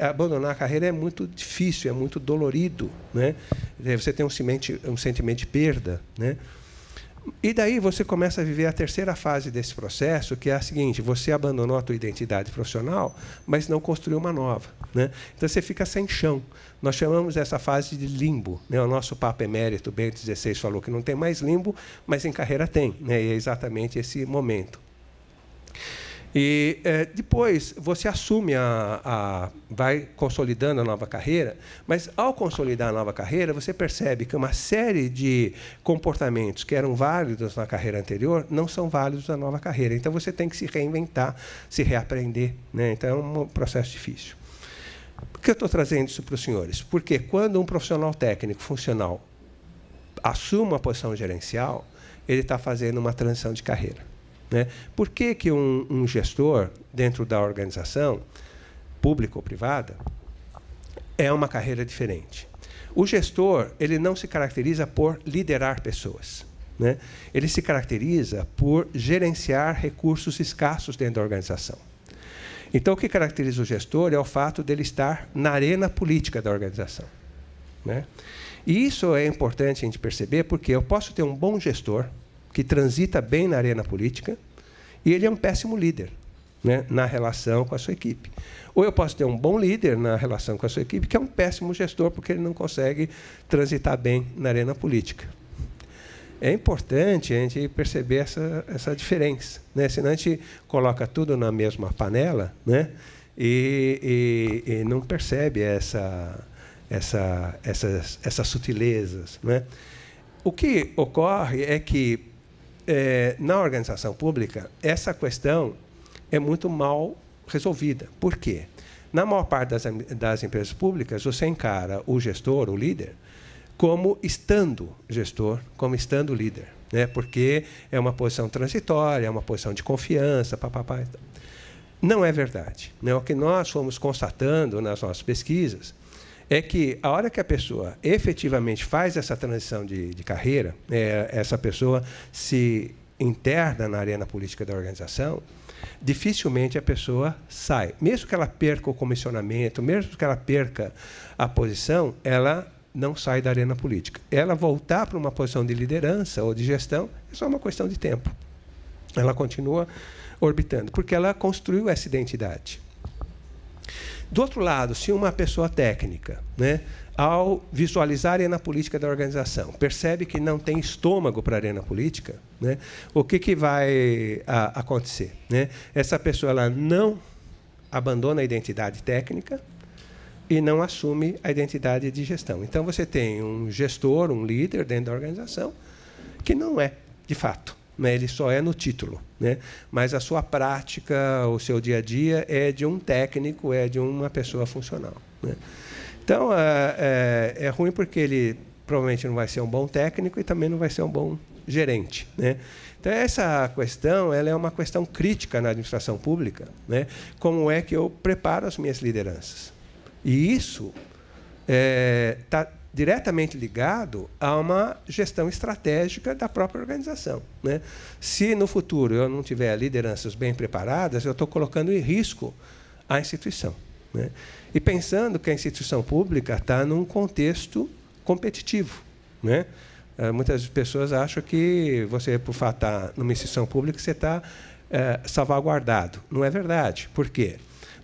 abandonar a carreira é muito difícil, é muito dolorido. Né? É, você tem um, um sentimento de perda. Né? E daí você começa a viver a terceira fase desse processo, que é a seguinte: você abandonou a tua identidade profissional, mas não construiu uma nova. Né? Então você fica sem chão. Nós chamamos essa fase de limbo. Né? O nosso Papa Emérito Bento XVI falou que não tem mais limbo, mas em carreira tem. Né? E é exatamente esse momento. E é, depois você assume a, a, vai consolidando a nova carreira, mas ao consolidar a nova carreira você percebe que uma série de comportamentos que eram válidos na carreira anterior não são válidos na nova carreira. Então você tem que se reinventar, se reaprender. Né? Então é um processo difícil. Por que eu estou trazendo isso para os senhores? Porque quando um profissional técnico funcional assume uma posição gerencial, ele está fazendo uma transição de carreira. Né? Por que, que um, um gestor, dentro da organização, pública ou privada, é uma carreira diferente? O gestor ele não se caracteriza por liderar pessoas. Né? Ele se caracteriza por gerenciar recursos escassos dentro da organização. Então, o que caracteriza o gestor é o fato dele estar na arena política da organização. Né? E isso é importante a gente perceber, porque eu posso ter um bom gestor, que transita bem na arena política, e ele é um péssimo líder né, na relação com a sua equipe. Ou eu posso ter um bom líder na relação com a sua equipe, que é um péssimo gestor, porque ele não consegue transitar bem na arena política. É importante a gente perceber essa, essa diferença, né? senão a gente coloca tudo na mesma panela né? e, e, e não percebe essa, essa, essas, essas sutilezas. Né? O que ocorre é que é, na organização pública, essa questão é muito mal resolvida. Por quê? Na maior parte das, das empresas públicas, você encara o gestor, o líder, como estando gestor, como estando líder, né? porque é uma posição transitória, é uma posição de confiança, papapá. Não é verdade. Né? O que nós fomos constatando nas nossas pesquisas é que a hora que a pessoa efetivamente faz essa transição de, de carreira, é, essa pessoa se interna na arena política da organização, dificilmente a pessoa sai. Mesmo que ela perca o comissionamento, mesmo que ela perca a posição, ela não sai da arena política. Ela voltar para uma posição de liderança ou de gestão é só uma questão de tempo. Ela continua orbitando, porque ela construiu essa identidade. Do outro lado, se uma pessoa técnica, né, ao visualizar a arena política da organização, percebe que não tem estômago para a arena política, né, o que, que vai a, acontecer? Né? Essa pessoa ela não abandona a identidade técnica e não assume a identidade de gestão. Então, você tem um gestor, um líder dentro da organização que não é, de fato, né, ele só é no título. Né? Mas a sua prática, o seu dia a dia é de um técnico, é de uma pessoa funcional. Né? Então, é, é, é ruim porque ele provavelmente não vai ser um bom técnico e também não vai ser um bom gerente. Né? Então, essa questão ela é uma questão crítica na administração pública. Né? Como é que eu preparo as minhas lideranças? E isso está é, tá diretamente ligado a uma gestão estratégica da própria organização. Né? Se no futuro eu não tiver lideranças bem preparadas, eu estou colocando em risco a instituição. Né? E pensando que a instituição pública está num contexto competitivo. Né? Eh, muitas pessoas acham que você, por fato, estar numa instituição pública, você está é, salvaguardado. Não é verdade. Por quê?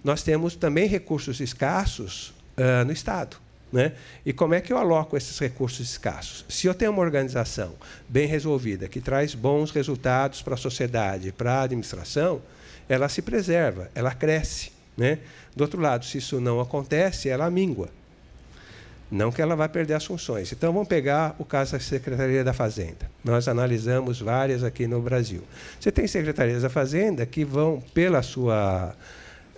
Nós temos também recursos escassos eh, no Estado. Né? E como é que eu aloco esses recursos escassos? Se eu tenho uma organização bem resolvida, que traz bons resultados para a sociedade, para a administração, ela se preserva, ela cresce. Né? Do outro lado, se isso não acontece, ela mingua. Não que ela vá perder as funções. Então, vamos pegar o caso da Secretaria da Fazenda. Nós analisamos várias aqui no Brasil. Você tem secretarias da Fazenda que vão, pela sua.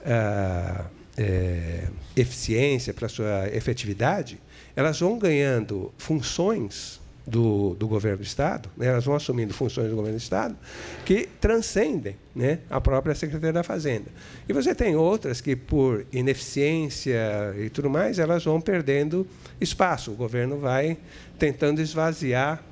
Uh, é, eficiência, para sua efetividade, elas vão ganhando funções do, do governo do Estado, né? elas vão assumindo funções do governo do Estado que transcendem né? a própria Secretaria da Fazenda. E você tem outras que, por ineficiência e tudo mais, elas vão perdendo espaço. O governo vai tentando esvaziar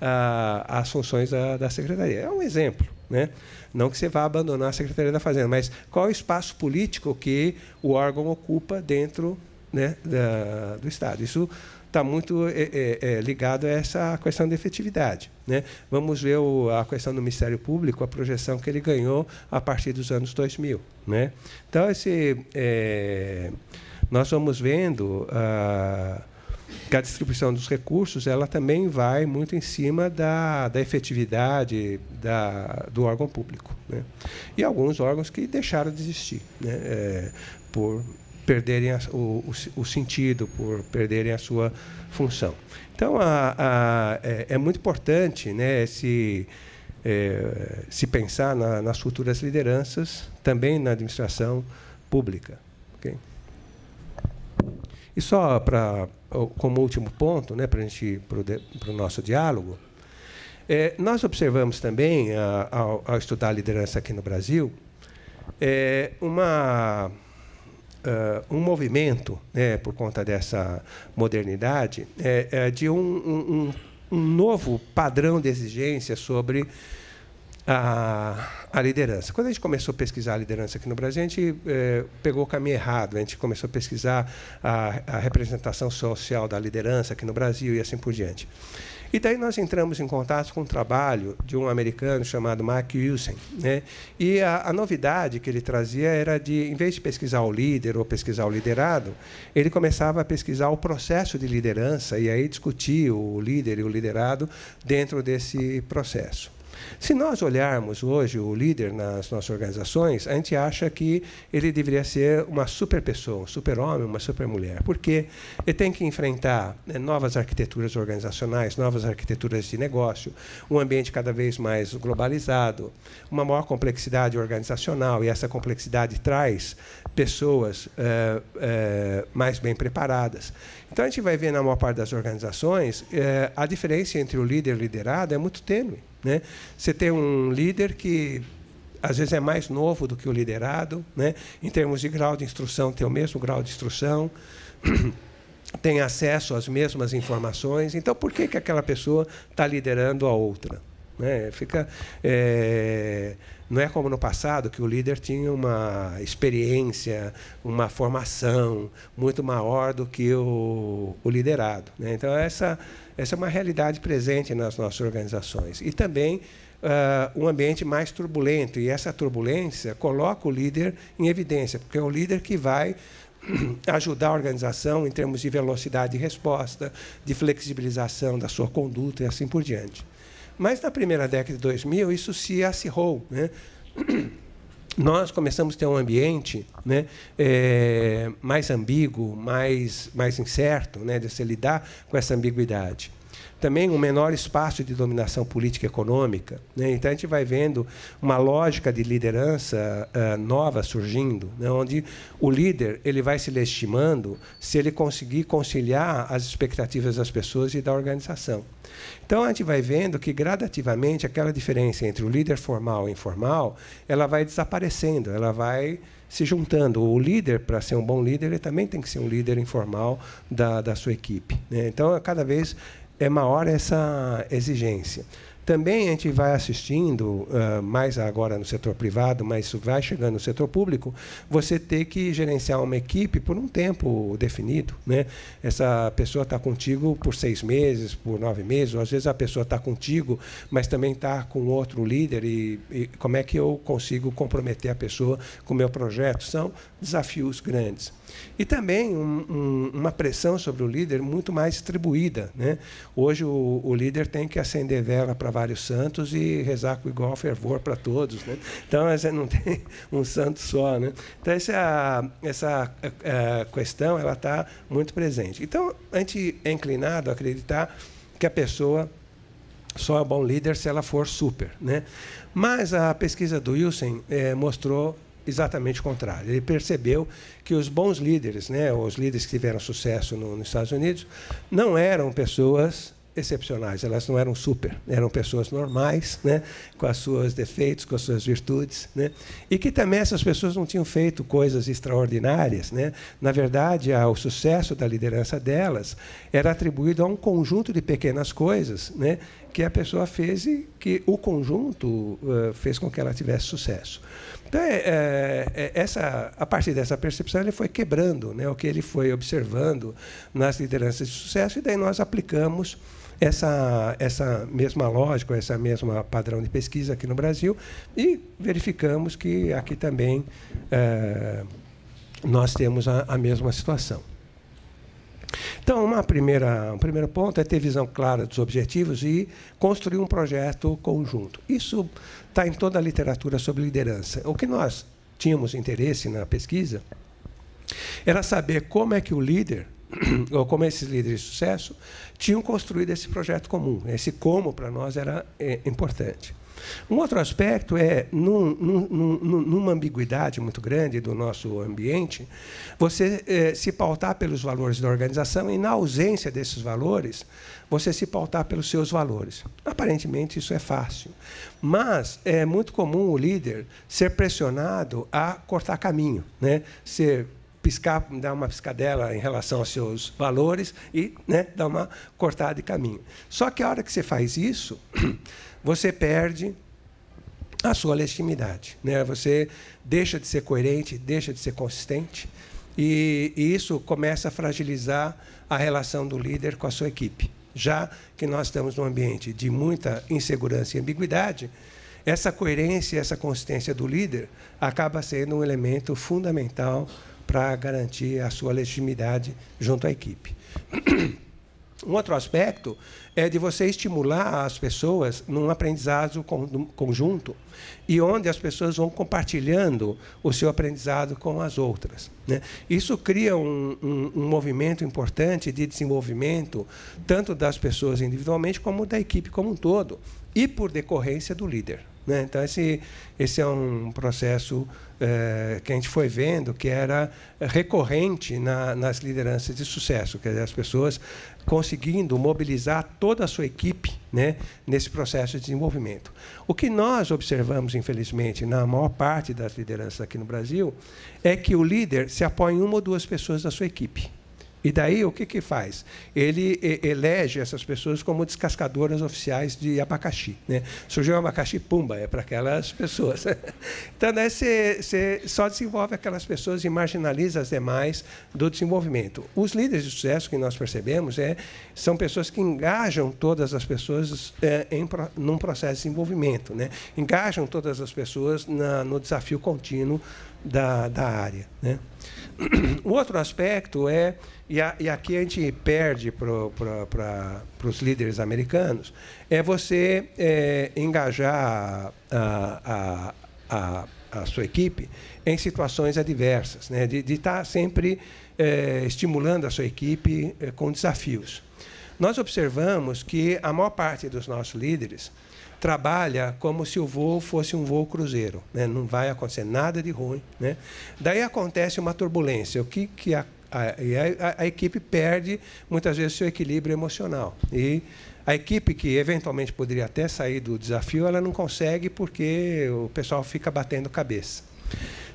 ah, as funções da, da Secretaria. É um exemplo. Né? Não que você vá abandonar a Secretaria da Fazenda, mas qual é o espaço político que o órgão ocupa dentro né, da, do Estado. Isso está muito é, é, é, ligado a essa questão de efetividade. Né? Vamos ver o, a questão do Ministério Público, a projeção que ele ganhou a partir dos anos 2000. Né? Então, esse, é, nós vamos vendo. Ah, que a distribuição dos recursos ela também vai muito em cima da, da efetividade da, do órgão público. Né? E alguns órgãos que deixaram de existir né? É, por perderem a, o, o, o, sentido, por perderem a sua função. Então, a, a, é, é, muito importante né, esse, é, se pensar na, nas futuras lideranças, também na administração pública. Okay? E só para como último ponto, né, para o nosso diálogo, é, nós observamos também, a, ao, ao, estudar a liderança aqui no Brasil, é, uma, uh, um movimento, né, por conta dessa modernidade, é, é de um, um, um novo padrão de exigência sobre a, a, liderança. Quando a gente começou a pesquisar a liderança aqui no Brasil, a gente eh, pegou o caminho errado. A gente começou a pesquisar a, a, representação social da liderança aqui no Brasil e assim por diante. E daí nós entramos em contato com um trabalho de um americano chamado Mark Wilson. Né? E a, a novidade que ele trazia era de, em vez de pesquisar o líder ou pesquisar o liderado, ele começava a pesquisar o processo de liderança e aí discutir o líder e o liderado dentro desse processo. Se nós olharmos hoje o líder nas nossas organizações, a gente acha que ele deveria ser uma super pessoa, um super homem, uma super mulher, porque ele tem que enfrentar né, novas arquiteturas organizacionais, novas arquiteturas de negócio, um ambiente cada vez mais globalizado, uma maior complexidade organizacional, e essa complexidade traz pessoas é, é, mais bem preparadas. Então a gente vai ver na maior parte das organizações é, a diferença entre o líder e o liderado é muito tênue. Né? Você tem um líder que às vezes é mais novo do que o liderado, né? em termos de grau de instrução, tem o mesmo grau de instrução. tem acesso às mesmas informações, então por que, que aquela pessoa está liderando a outra? Né? Fica é, não é como no passado, que o líder tinha uma experiência, uma formação muito maior do que o, o liderado. Né? Então, essa, essa é uma realidade presente nas nossas organizações. E também Uh, um ambiente mais turbulento. E essa turbulência coloca o líder em evidência, porque é o líder que vai ajudar a organização em termos de velocidade de resposta, de flexibilização da sua conduta e assim por diante. Mas na primeira década de 2000, isso se acirrou. Né? Nós começamos a ter um ambiente né, é, mais ambíguo, mais, mais incerto, né, de se lidar com essa ambiguidade também um menor espaço de dominação política e econômica. Né? Então, a gente vai vendo uma lógica de liderança uh, nova surgindo, né? onde o líder ele vai se legitimando se ele conseguir conciliar as expectativas das pessoas e da organização. Então, a gente vai vendo que, gradativamente, aquela diferença entre o líder formal e informal ela vai desaparecendo, ela vai se juntando. O líder, para ser um bom líder, ele também tem que ser um líder informal da, da sua equipe. Né? Então, cada vez é maior essa exigência. Também a gente vai assistindo, mais agora no setor privado, mas isso vai chegando no setor público, você ter que gerenciar uma equipe por um tempo definido. Né? Essa pessoa está contigo por seis meses, por nove meses, ou às vezes a pessoa está contigo, mas também está com outro líder, e, e, como é que eu consigo comprometer a pessoa com o meu projeto? São desafios grandes. E também um, um, uma pressão sobre o líder muito mais distribuída. Né? Hoje o, o líder tem que acender vela para vários santos e rezar com igual fervor para todos. Né? Então, você não tem um santo só. Né? Então, é essa, essa é, a, é, questão ela está muito presente. Então, a gente é inclinado a acreditar que a pessoa só é bom líder se ela for super. Né? Mas a pesquisa do Wilson é, mostrou exatamente o contrário. Ele percebeu que os bons líderes, né, os líderes que tiveram sucesso no, nos Estados Unidos, não eram pessoas excepcionais, elas não eram super, eram pessoas normais, né, com as suas defeitos, com as suas virtudes, né, e que também essas pessoas não tinham feito coisas extraordinárias, né. Na verdade, o sucesso da liderança delas era atribuído a um conjunto de pequenas coisas, né, que a pessoa fez e que o conjunto eh, fez com que ela tivesse sucesso. Então, é, é, é, essa, a partir dessa percepção, ele foi quebrando né, o que ele foi observando nas lideranças de sucesso, e daí nós aplicamos essa, essa mesma lógica, essa mesma padrão de pesquisa aqui no Brasil, e verificamos que aqui também é, nós temos a, a mesma situação. Então, uma primeira, um primeiro ponto é ter visão clara dos objetivos e construir um projeto conjunto. Isso está em toda a literatura sobre liderança. O que nós tínhamos interesse na pesquisa era saber como é que o líder, ou como esses líderes de sucesso, tinham construído esse projeto comum. Esse como, para nós, era eh, importante. Um outro aspecto é, num, num, numa ambiguidade muito grande do nosso ambiente, você eh, se pautar pelos valores da organização e, na ausência desses valores, você se pautar pelos seus valores. Aparentemente, isso é fácil. Mas é muito comum o líder ser pressionado a cortar caminho, né? ser piscar, dar uma piscadela em relação aos seus valores e né, dar uma cortada de caminho. Só que a hora que você faz isso, você perde a sua legitimidade. Né? Você deixa de ser coerente, deixa de ser consistente, e, e isso começa a fragilizar a relação do líder com a sua equipe. Já que nós estamos num ambiente de muita insegurança e ambiguidade, essa coerência, essa consistência do líder acaba sendo um elemento fundamental para garantir a sua legitimidade junto à equipe. Um outro aspecto é de você estimular as pessoas num aprendizado conjunto e onde as pessoas vão compartilhando o seu aprendizado com as outras. Né? Isso cria um, um, um, movimento importante de desenvolvimento, tanto das pessoas individualmente como da equipe como um todo, e por decorrência do líder. Né? Então, esse, esse é um processo é, que a gente foi vendo que era recorrente na, nas lideranças de sucesso, quer dizer, as pessoas conseguindo mobilizar toda a sua equipe né, nesse processo de desenvolvimento. O que nós observamos, infelizmente, na maior parte das lideranças aqui no Brasil, é que o líder se apoia em uma ou duas pessoas da sua equipe. E daí o que, que faz? Ele elege essas pessoas como descascadoras oficiais de abacaxi. Né? Surgiu o abacaxi, pumba, é para aquelas pessoas. então, né, você só desenvolve aquelas pessoas e marginaliza as demais do desenvolvimento. Os líderes de sucesso que nós percebemos é, são pessoas que engajam todas as pessoas é, em, num processo de desenvolvimento, né? engajam todas as pessoas na, no desafio contínuo da, da área. Né? O outro aspecto é, e, a, e aqui a gente perde para pro, os líderes americanos, é você é, engajar a, a, a, sua equipe em situações adversas, né? de, de estar tá sempre é, estimulando a sua equipe é, com desafios. Nós observamos que a maior parte dos nossos líderes trabalha como se o voo fosse um voo cruzeiro. Né? Não vai acontecer nada de ruim. Né? Daí acontece uma turbulência. O que, que a, a, a, a equipe perde, muitas vezes, seu equilíbrio emocional. E a equipe que eventualmente poderia até sair do desafio, ela não consegue porque o pessoal fica batendo cabeça.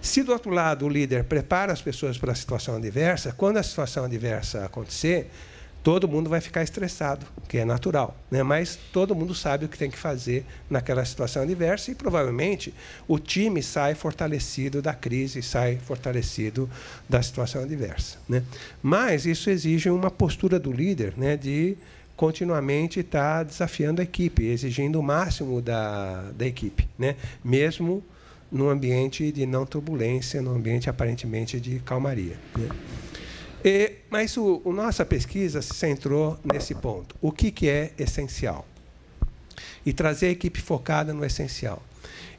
Se do outro lado o líder prepara as pessoas para a situação adversa, quando a situação adversa acontecer, todo mundo vai ficar estressado, que é natural, né? mas todo mundo sabe o que tem que fazer naquela situação adversa e provavelmente o time sai fortalecido da crise, sai fortalecido da situação adversa. Né? Mas isso exige uma postura do líder né? de continuamente estar tá desafiando a equipe, exigindo o máximo da, da equipe, né? mesmo num ambiente de não turbulência, num ambiente aparentemente de calmaria. Né? E, mas o, o, nossa pesquisa se centrou nesse ponto. O que, que é essencial? E trazer a equipe focada no essencial.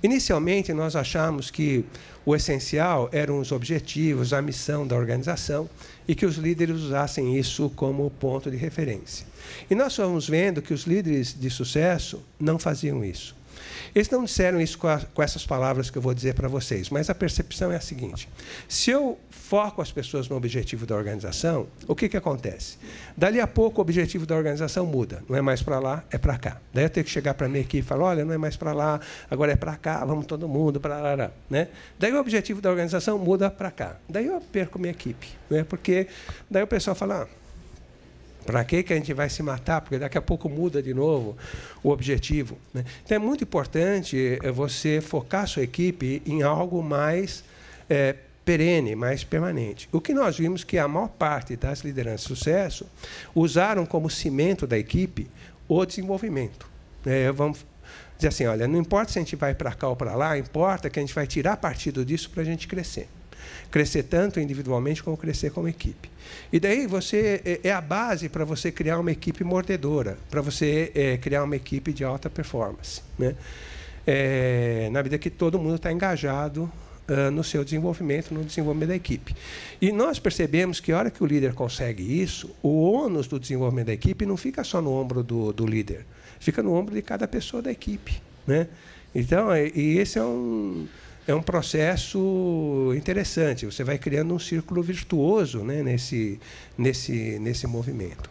Inicialmente, nós achamos que o essencial eram os objetivos, a missão da organização e que os líderes usassem isso como ponto de referência. E nós fomos vendo que os líderes de sucesso não faziam isso. Eles não disseram isso com, a, com essas palavras que eu vou dizer para vocês, mas a percepção é a seguinte: se eu foco as pessoas no objetivo da organização, o que, que acontece? Dali a pouco, o objetivo da organização muda. Não é mais para lá, é para cá. Daí eu tenho que chegar para a minha equipe e falar: olha, não é mais para lá, agora é para cá, vamos todo mundo, para né? Daí o objetivo da organização muda para cá. Daí eu perco minha equipe. Né? Porque daí o pessoal fala. Ah, para que que a gente vai se matar? Porque daqui a pouco muda de novo o objetivo. Né? Então é muito importante eh, você focar sua equipe em algo mais é, perene, mais permanente. O que nós vimos que a maior parte das lideranças de sucesso usaram como cimento da equipe o desenvolvimento. É, vamos dizer assim, olha, não importa se a gente vai para cá ou para lá, importa que a gente vai tirar partido disso para a gente crescer. Crescer tanto individualmente como crescer como equipe. E daí você é, é a base para você criar uma equipe mordedora, para você é, criar uma equipe de alta performance. Né? É, na medida que todo mundo está engajado ah, no seu desenvolvimento, no desenvolvimento da equipe. E nós percebemos que, a hora que o líder consegue isso, o ônus do desenvolvimento da equipe não fica só no ombro do, do líder, fica no ombro de cada pessoa da equipe. Né? Então, e esse é um, é um processo interessante. Você vai criando um círculo virtuoso né, nesse, nesse, nesse movimento.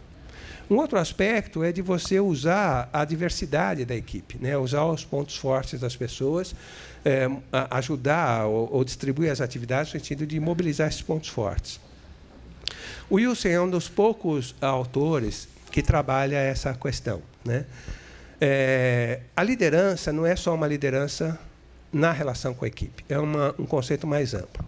Um outro aspecto é de você usar a diversidade da equipe, né? usar os pontos fortes das pessoas, é, ajudar ou, ou distribuir as atividades no sentido de mobilizar esses pontos fortes. O Wilson é um dos poucos autores que trabalha essa questão. Né? É, a liderança não é só uma liderança na relação com a equipe, é uma, um conceito mais amplo.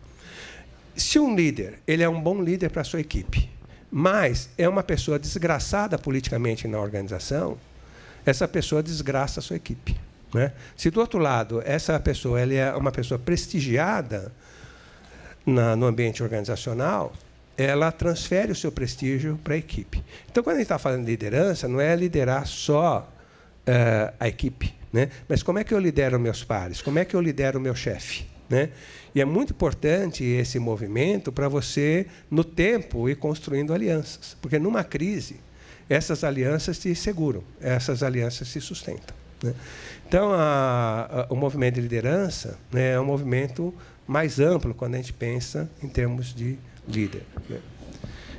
Se um líder ele é um bom líder para a sua equipe, mas é uma pessoa desgraçada politicamente na organização, essa pessoa desgraça a sua equipe. Né? Se, do outro lado, essa pessoa ela é uma pessoa prestigiada na, no ambiente organizacional, ela transfere o seu prestígio para a equipe. Então, quando a gente está falando de liderança, não é liderar só uh, a equipe, né? mas como é que eu lidero meus pares? Como é que eu lidero o meu chefe? Né? E é muito importante esse movimento para você, no tempo, ir construindo alianças. Porque numa crise, essas alianças se seguram, essas alianças se sustentam. Né? Então, a, a, o movimento de liderança né, é um movimento mais amplo quando a gente pensa em termos de líder. Né?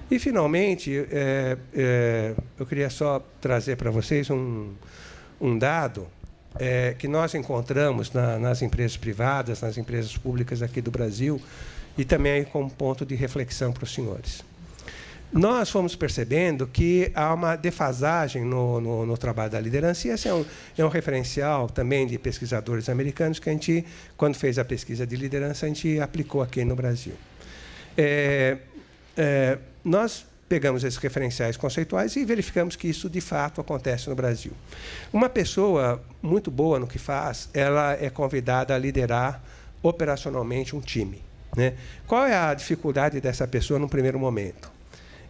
E, finalmente, é, é, eu queria só trazer para vocês um, um dado é, que nós encontramos na, nas empresas privadas, nas empresas públicas aqui do Brasil, e também como ponto de reflexão para os senhores. Nós fomos percebendo que há uma defasagem no, no, no trabalho da liderança, e esse é um, é um referencial também de pesquisadores americanos que a gente, quando fez a pesquisa de liderança, a gente aplicou aqui no Brasil. É, é, nós pegamos esses referenciais conceituais e verificamos que isso de fato acontece no Brasil. Uma pessoa muito boa no que faz, ela é convidada a liderar operacionalmente um time. Né? Qual é a dificuldade dessa pessoa no primeiro momento?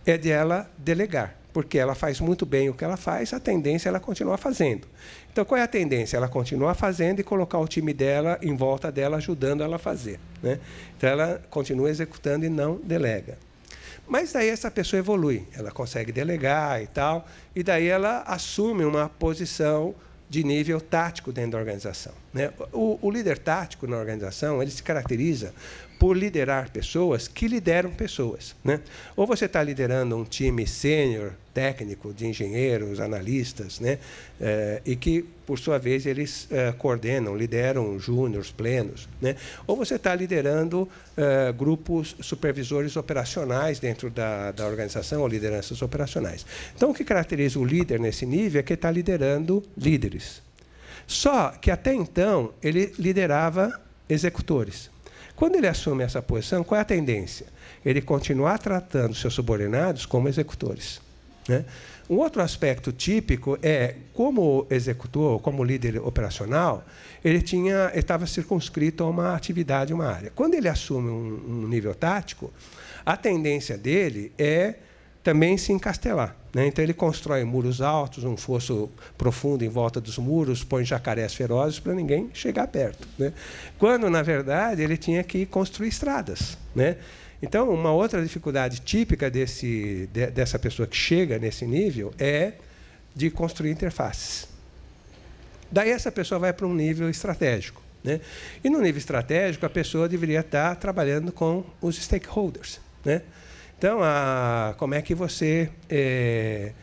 É de ela delegar, porque ela faz muito bem o que ela faz, a tendência é ela continuar fazendo. Então, qual é a tendência? Ela continuar fazendo e colocar o time dela em volta dela, ajudando ela a fazer. Né? Então, ela continua executando e não delega. Mas daí essa pessoa evolui, ela consegue delegar e tal, e daí ela assume uma posição de nível tático dentro da organização. Né? O, o líder tático na organização ele se caracteriza por liderar pessoas que lideram pessoas. Né? Ou você está liderando um time sênior, técnico, de engenheiros, analistas, né? É, e que, por sua vez, eles é, coordenam, lideram júniores, plenos. Né? Ou você está liderando é, grupos supervisores operacionais dentro da, da organização, ou lideranças operacionais. Então, o que caracteriza o líder nesse nível é que está liderando líderes. Só que até então ele liderava executores. Quando ele assume essa posição, qual é a tendência? Ele continuar tratando seus subordinados como executores. Né? Um outro aspecto típico é, como executor, como líder operacional, ele tinha, estava circunscrito a uma atividade, uma área. Quando ele assume um, um nível tático, a tendência dele é também se encastelar. Né? Então ele constrói muros altos, um fosso profundo em volta dos muros, põe jacarés ferozes para ninguém chegar perto. Né? Quando, na verdade, ele tinha que construir estradas. Né? Então, uma outra dificuldade típica desse, de, dessa pessoa que chega nesse nível é de construir interfaces. Daí essa pessoa vai para um nível estratégico. Né? E no nível estratégico, a pessoa deveria estar trabalhando com os stakeholders. Né? Então, a, como é que você é,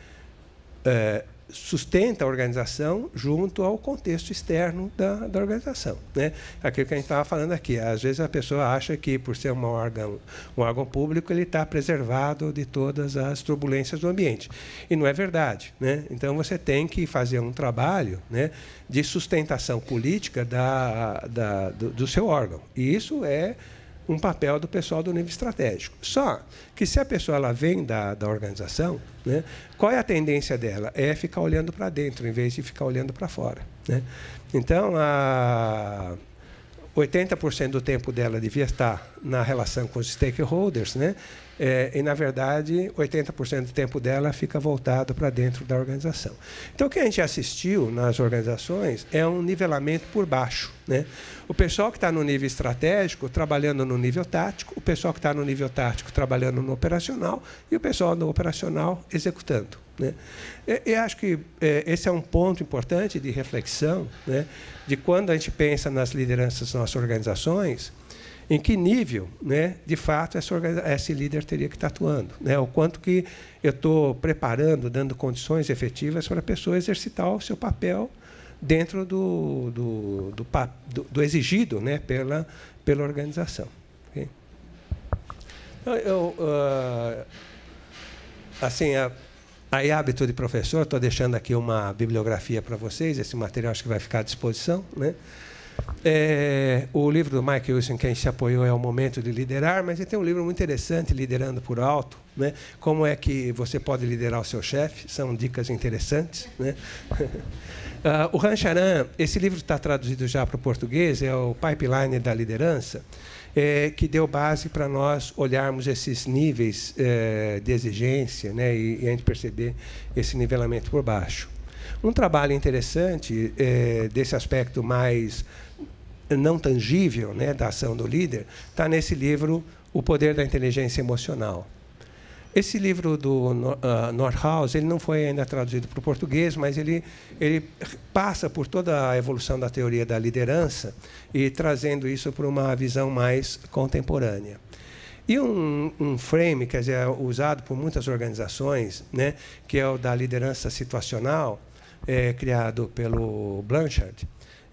é, sustenta a organização junto ao contexto externo da, da organização? Né? Aquilo é que a gente estava falando aqui. Às vezes a pessoa acha que, por ser um órgão, um órgão público, ele está preservado de todas as turbulências do ambiente. E não é verdade. Né? Então, você tem que fazer um trabalho né, de sustentação política da, da, do, do seu órgão. E isso é um papel do pessoal do nível estratégico. Só que se a pessoa ela vem da, da organização, né, qual é a tendência dela? É ficar olhando para dentro em vez de ficar olhando para fora. Né? Então, a 80% do tempo dela devia estar na relação com os stakeholders, né? É, e, na verdade, 80% do tempo dela fica voltado para dentro da organização. Então, o que a gente assistiu nas organizações é um nivelamento por baixo. Né? O pessoal que está no nível estratégico trabalhando no nível tático, o pessoal que está no nível tático trabalhando no operacional e o pessoal no operacional executando. Né? E, acho que é, esse é um ponto importante de reflexão né? de quando a gente pensa nas lideranças das nossas organizações em que nível, né, de fato, essa esse líder teria que estar tá atuando, né, o quanto que eu estou preparando, dando condições efetivas para a pessoa exercitar o seu papel dentro do, do, do, do, do exigido né, pela, pela organização. Okay? Então, eu, uh, assim, a, a hábito de professor, estou deixando aqui uma bibliografia para vocês, esse material acho que vai ficar à disposição, né? É, o livro do Mike Wilson, quem se apoiou, é o momento de liderar, mas ele tem um livro muito interessante, Liderando por Alto, né? como é que você pode liderar o seu chefe, são dicas interessantes. Né? uh, o Rancharan, esse livro está traduzido já para o português, é o Pipeline da Liderança, é, que deu base para nós olharmos esses níveis é, de exigência né? e, e a gente perceber esse nivelamento por baixo. Um trabalho interessante é, desse aspecto mais não tangível né, da ação do líder está nesse livro O Poder da Inteligência Emocional. Esse livro do ah, Nordhaus ele não foi ainda traduzido para o português, mas ele, ele passa por toda a evolução da teoria da liderança e trazendo isso para uma visão mais contemporânea. E um, um, frame, quer dizer, usado por muitas organizações, né, que é o da liderança situacional, é, criado pelo Blanchard,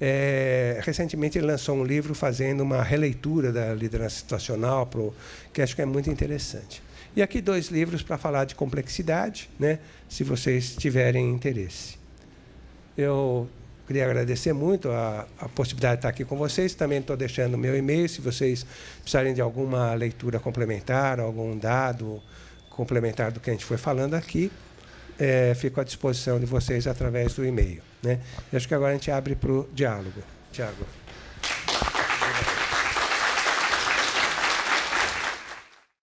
é, recentemente ele lançou um livro fazendo uma releitura da liderança situacional, pro, que acho que é muito interessante. E aqui dois livros para falar de complexidade, né, se vocês tiverem interesse. Eu queria agradecer muito a, a possibilidade de estar aqui com vocês. Também estou deixando o meu e-mail, se vocês precisarem de alguma leitura complementar, algum dado complementar do que a gente foi falando aqui, é, fico à disposição de vocês através do e-mail. Né? Eu acho que agora a gente abre para o diálogo. Tiago.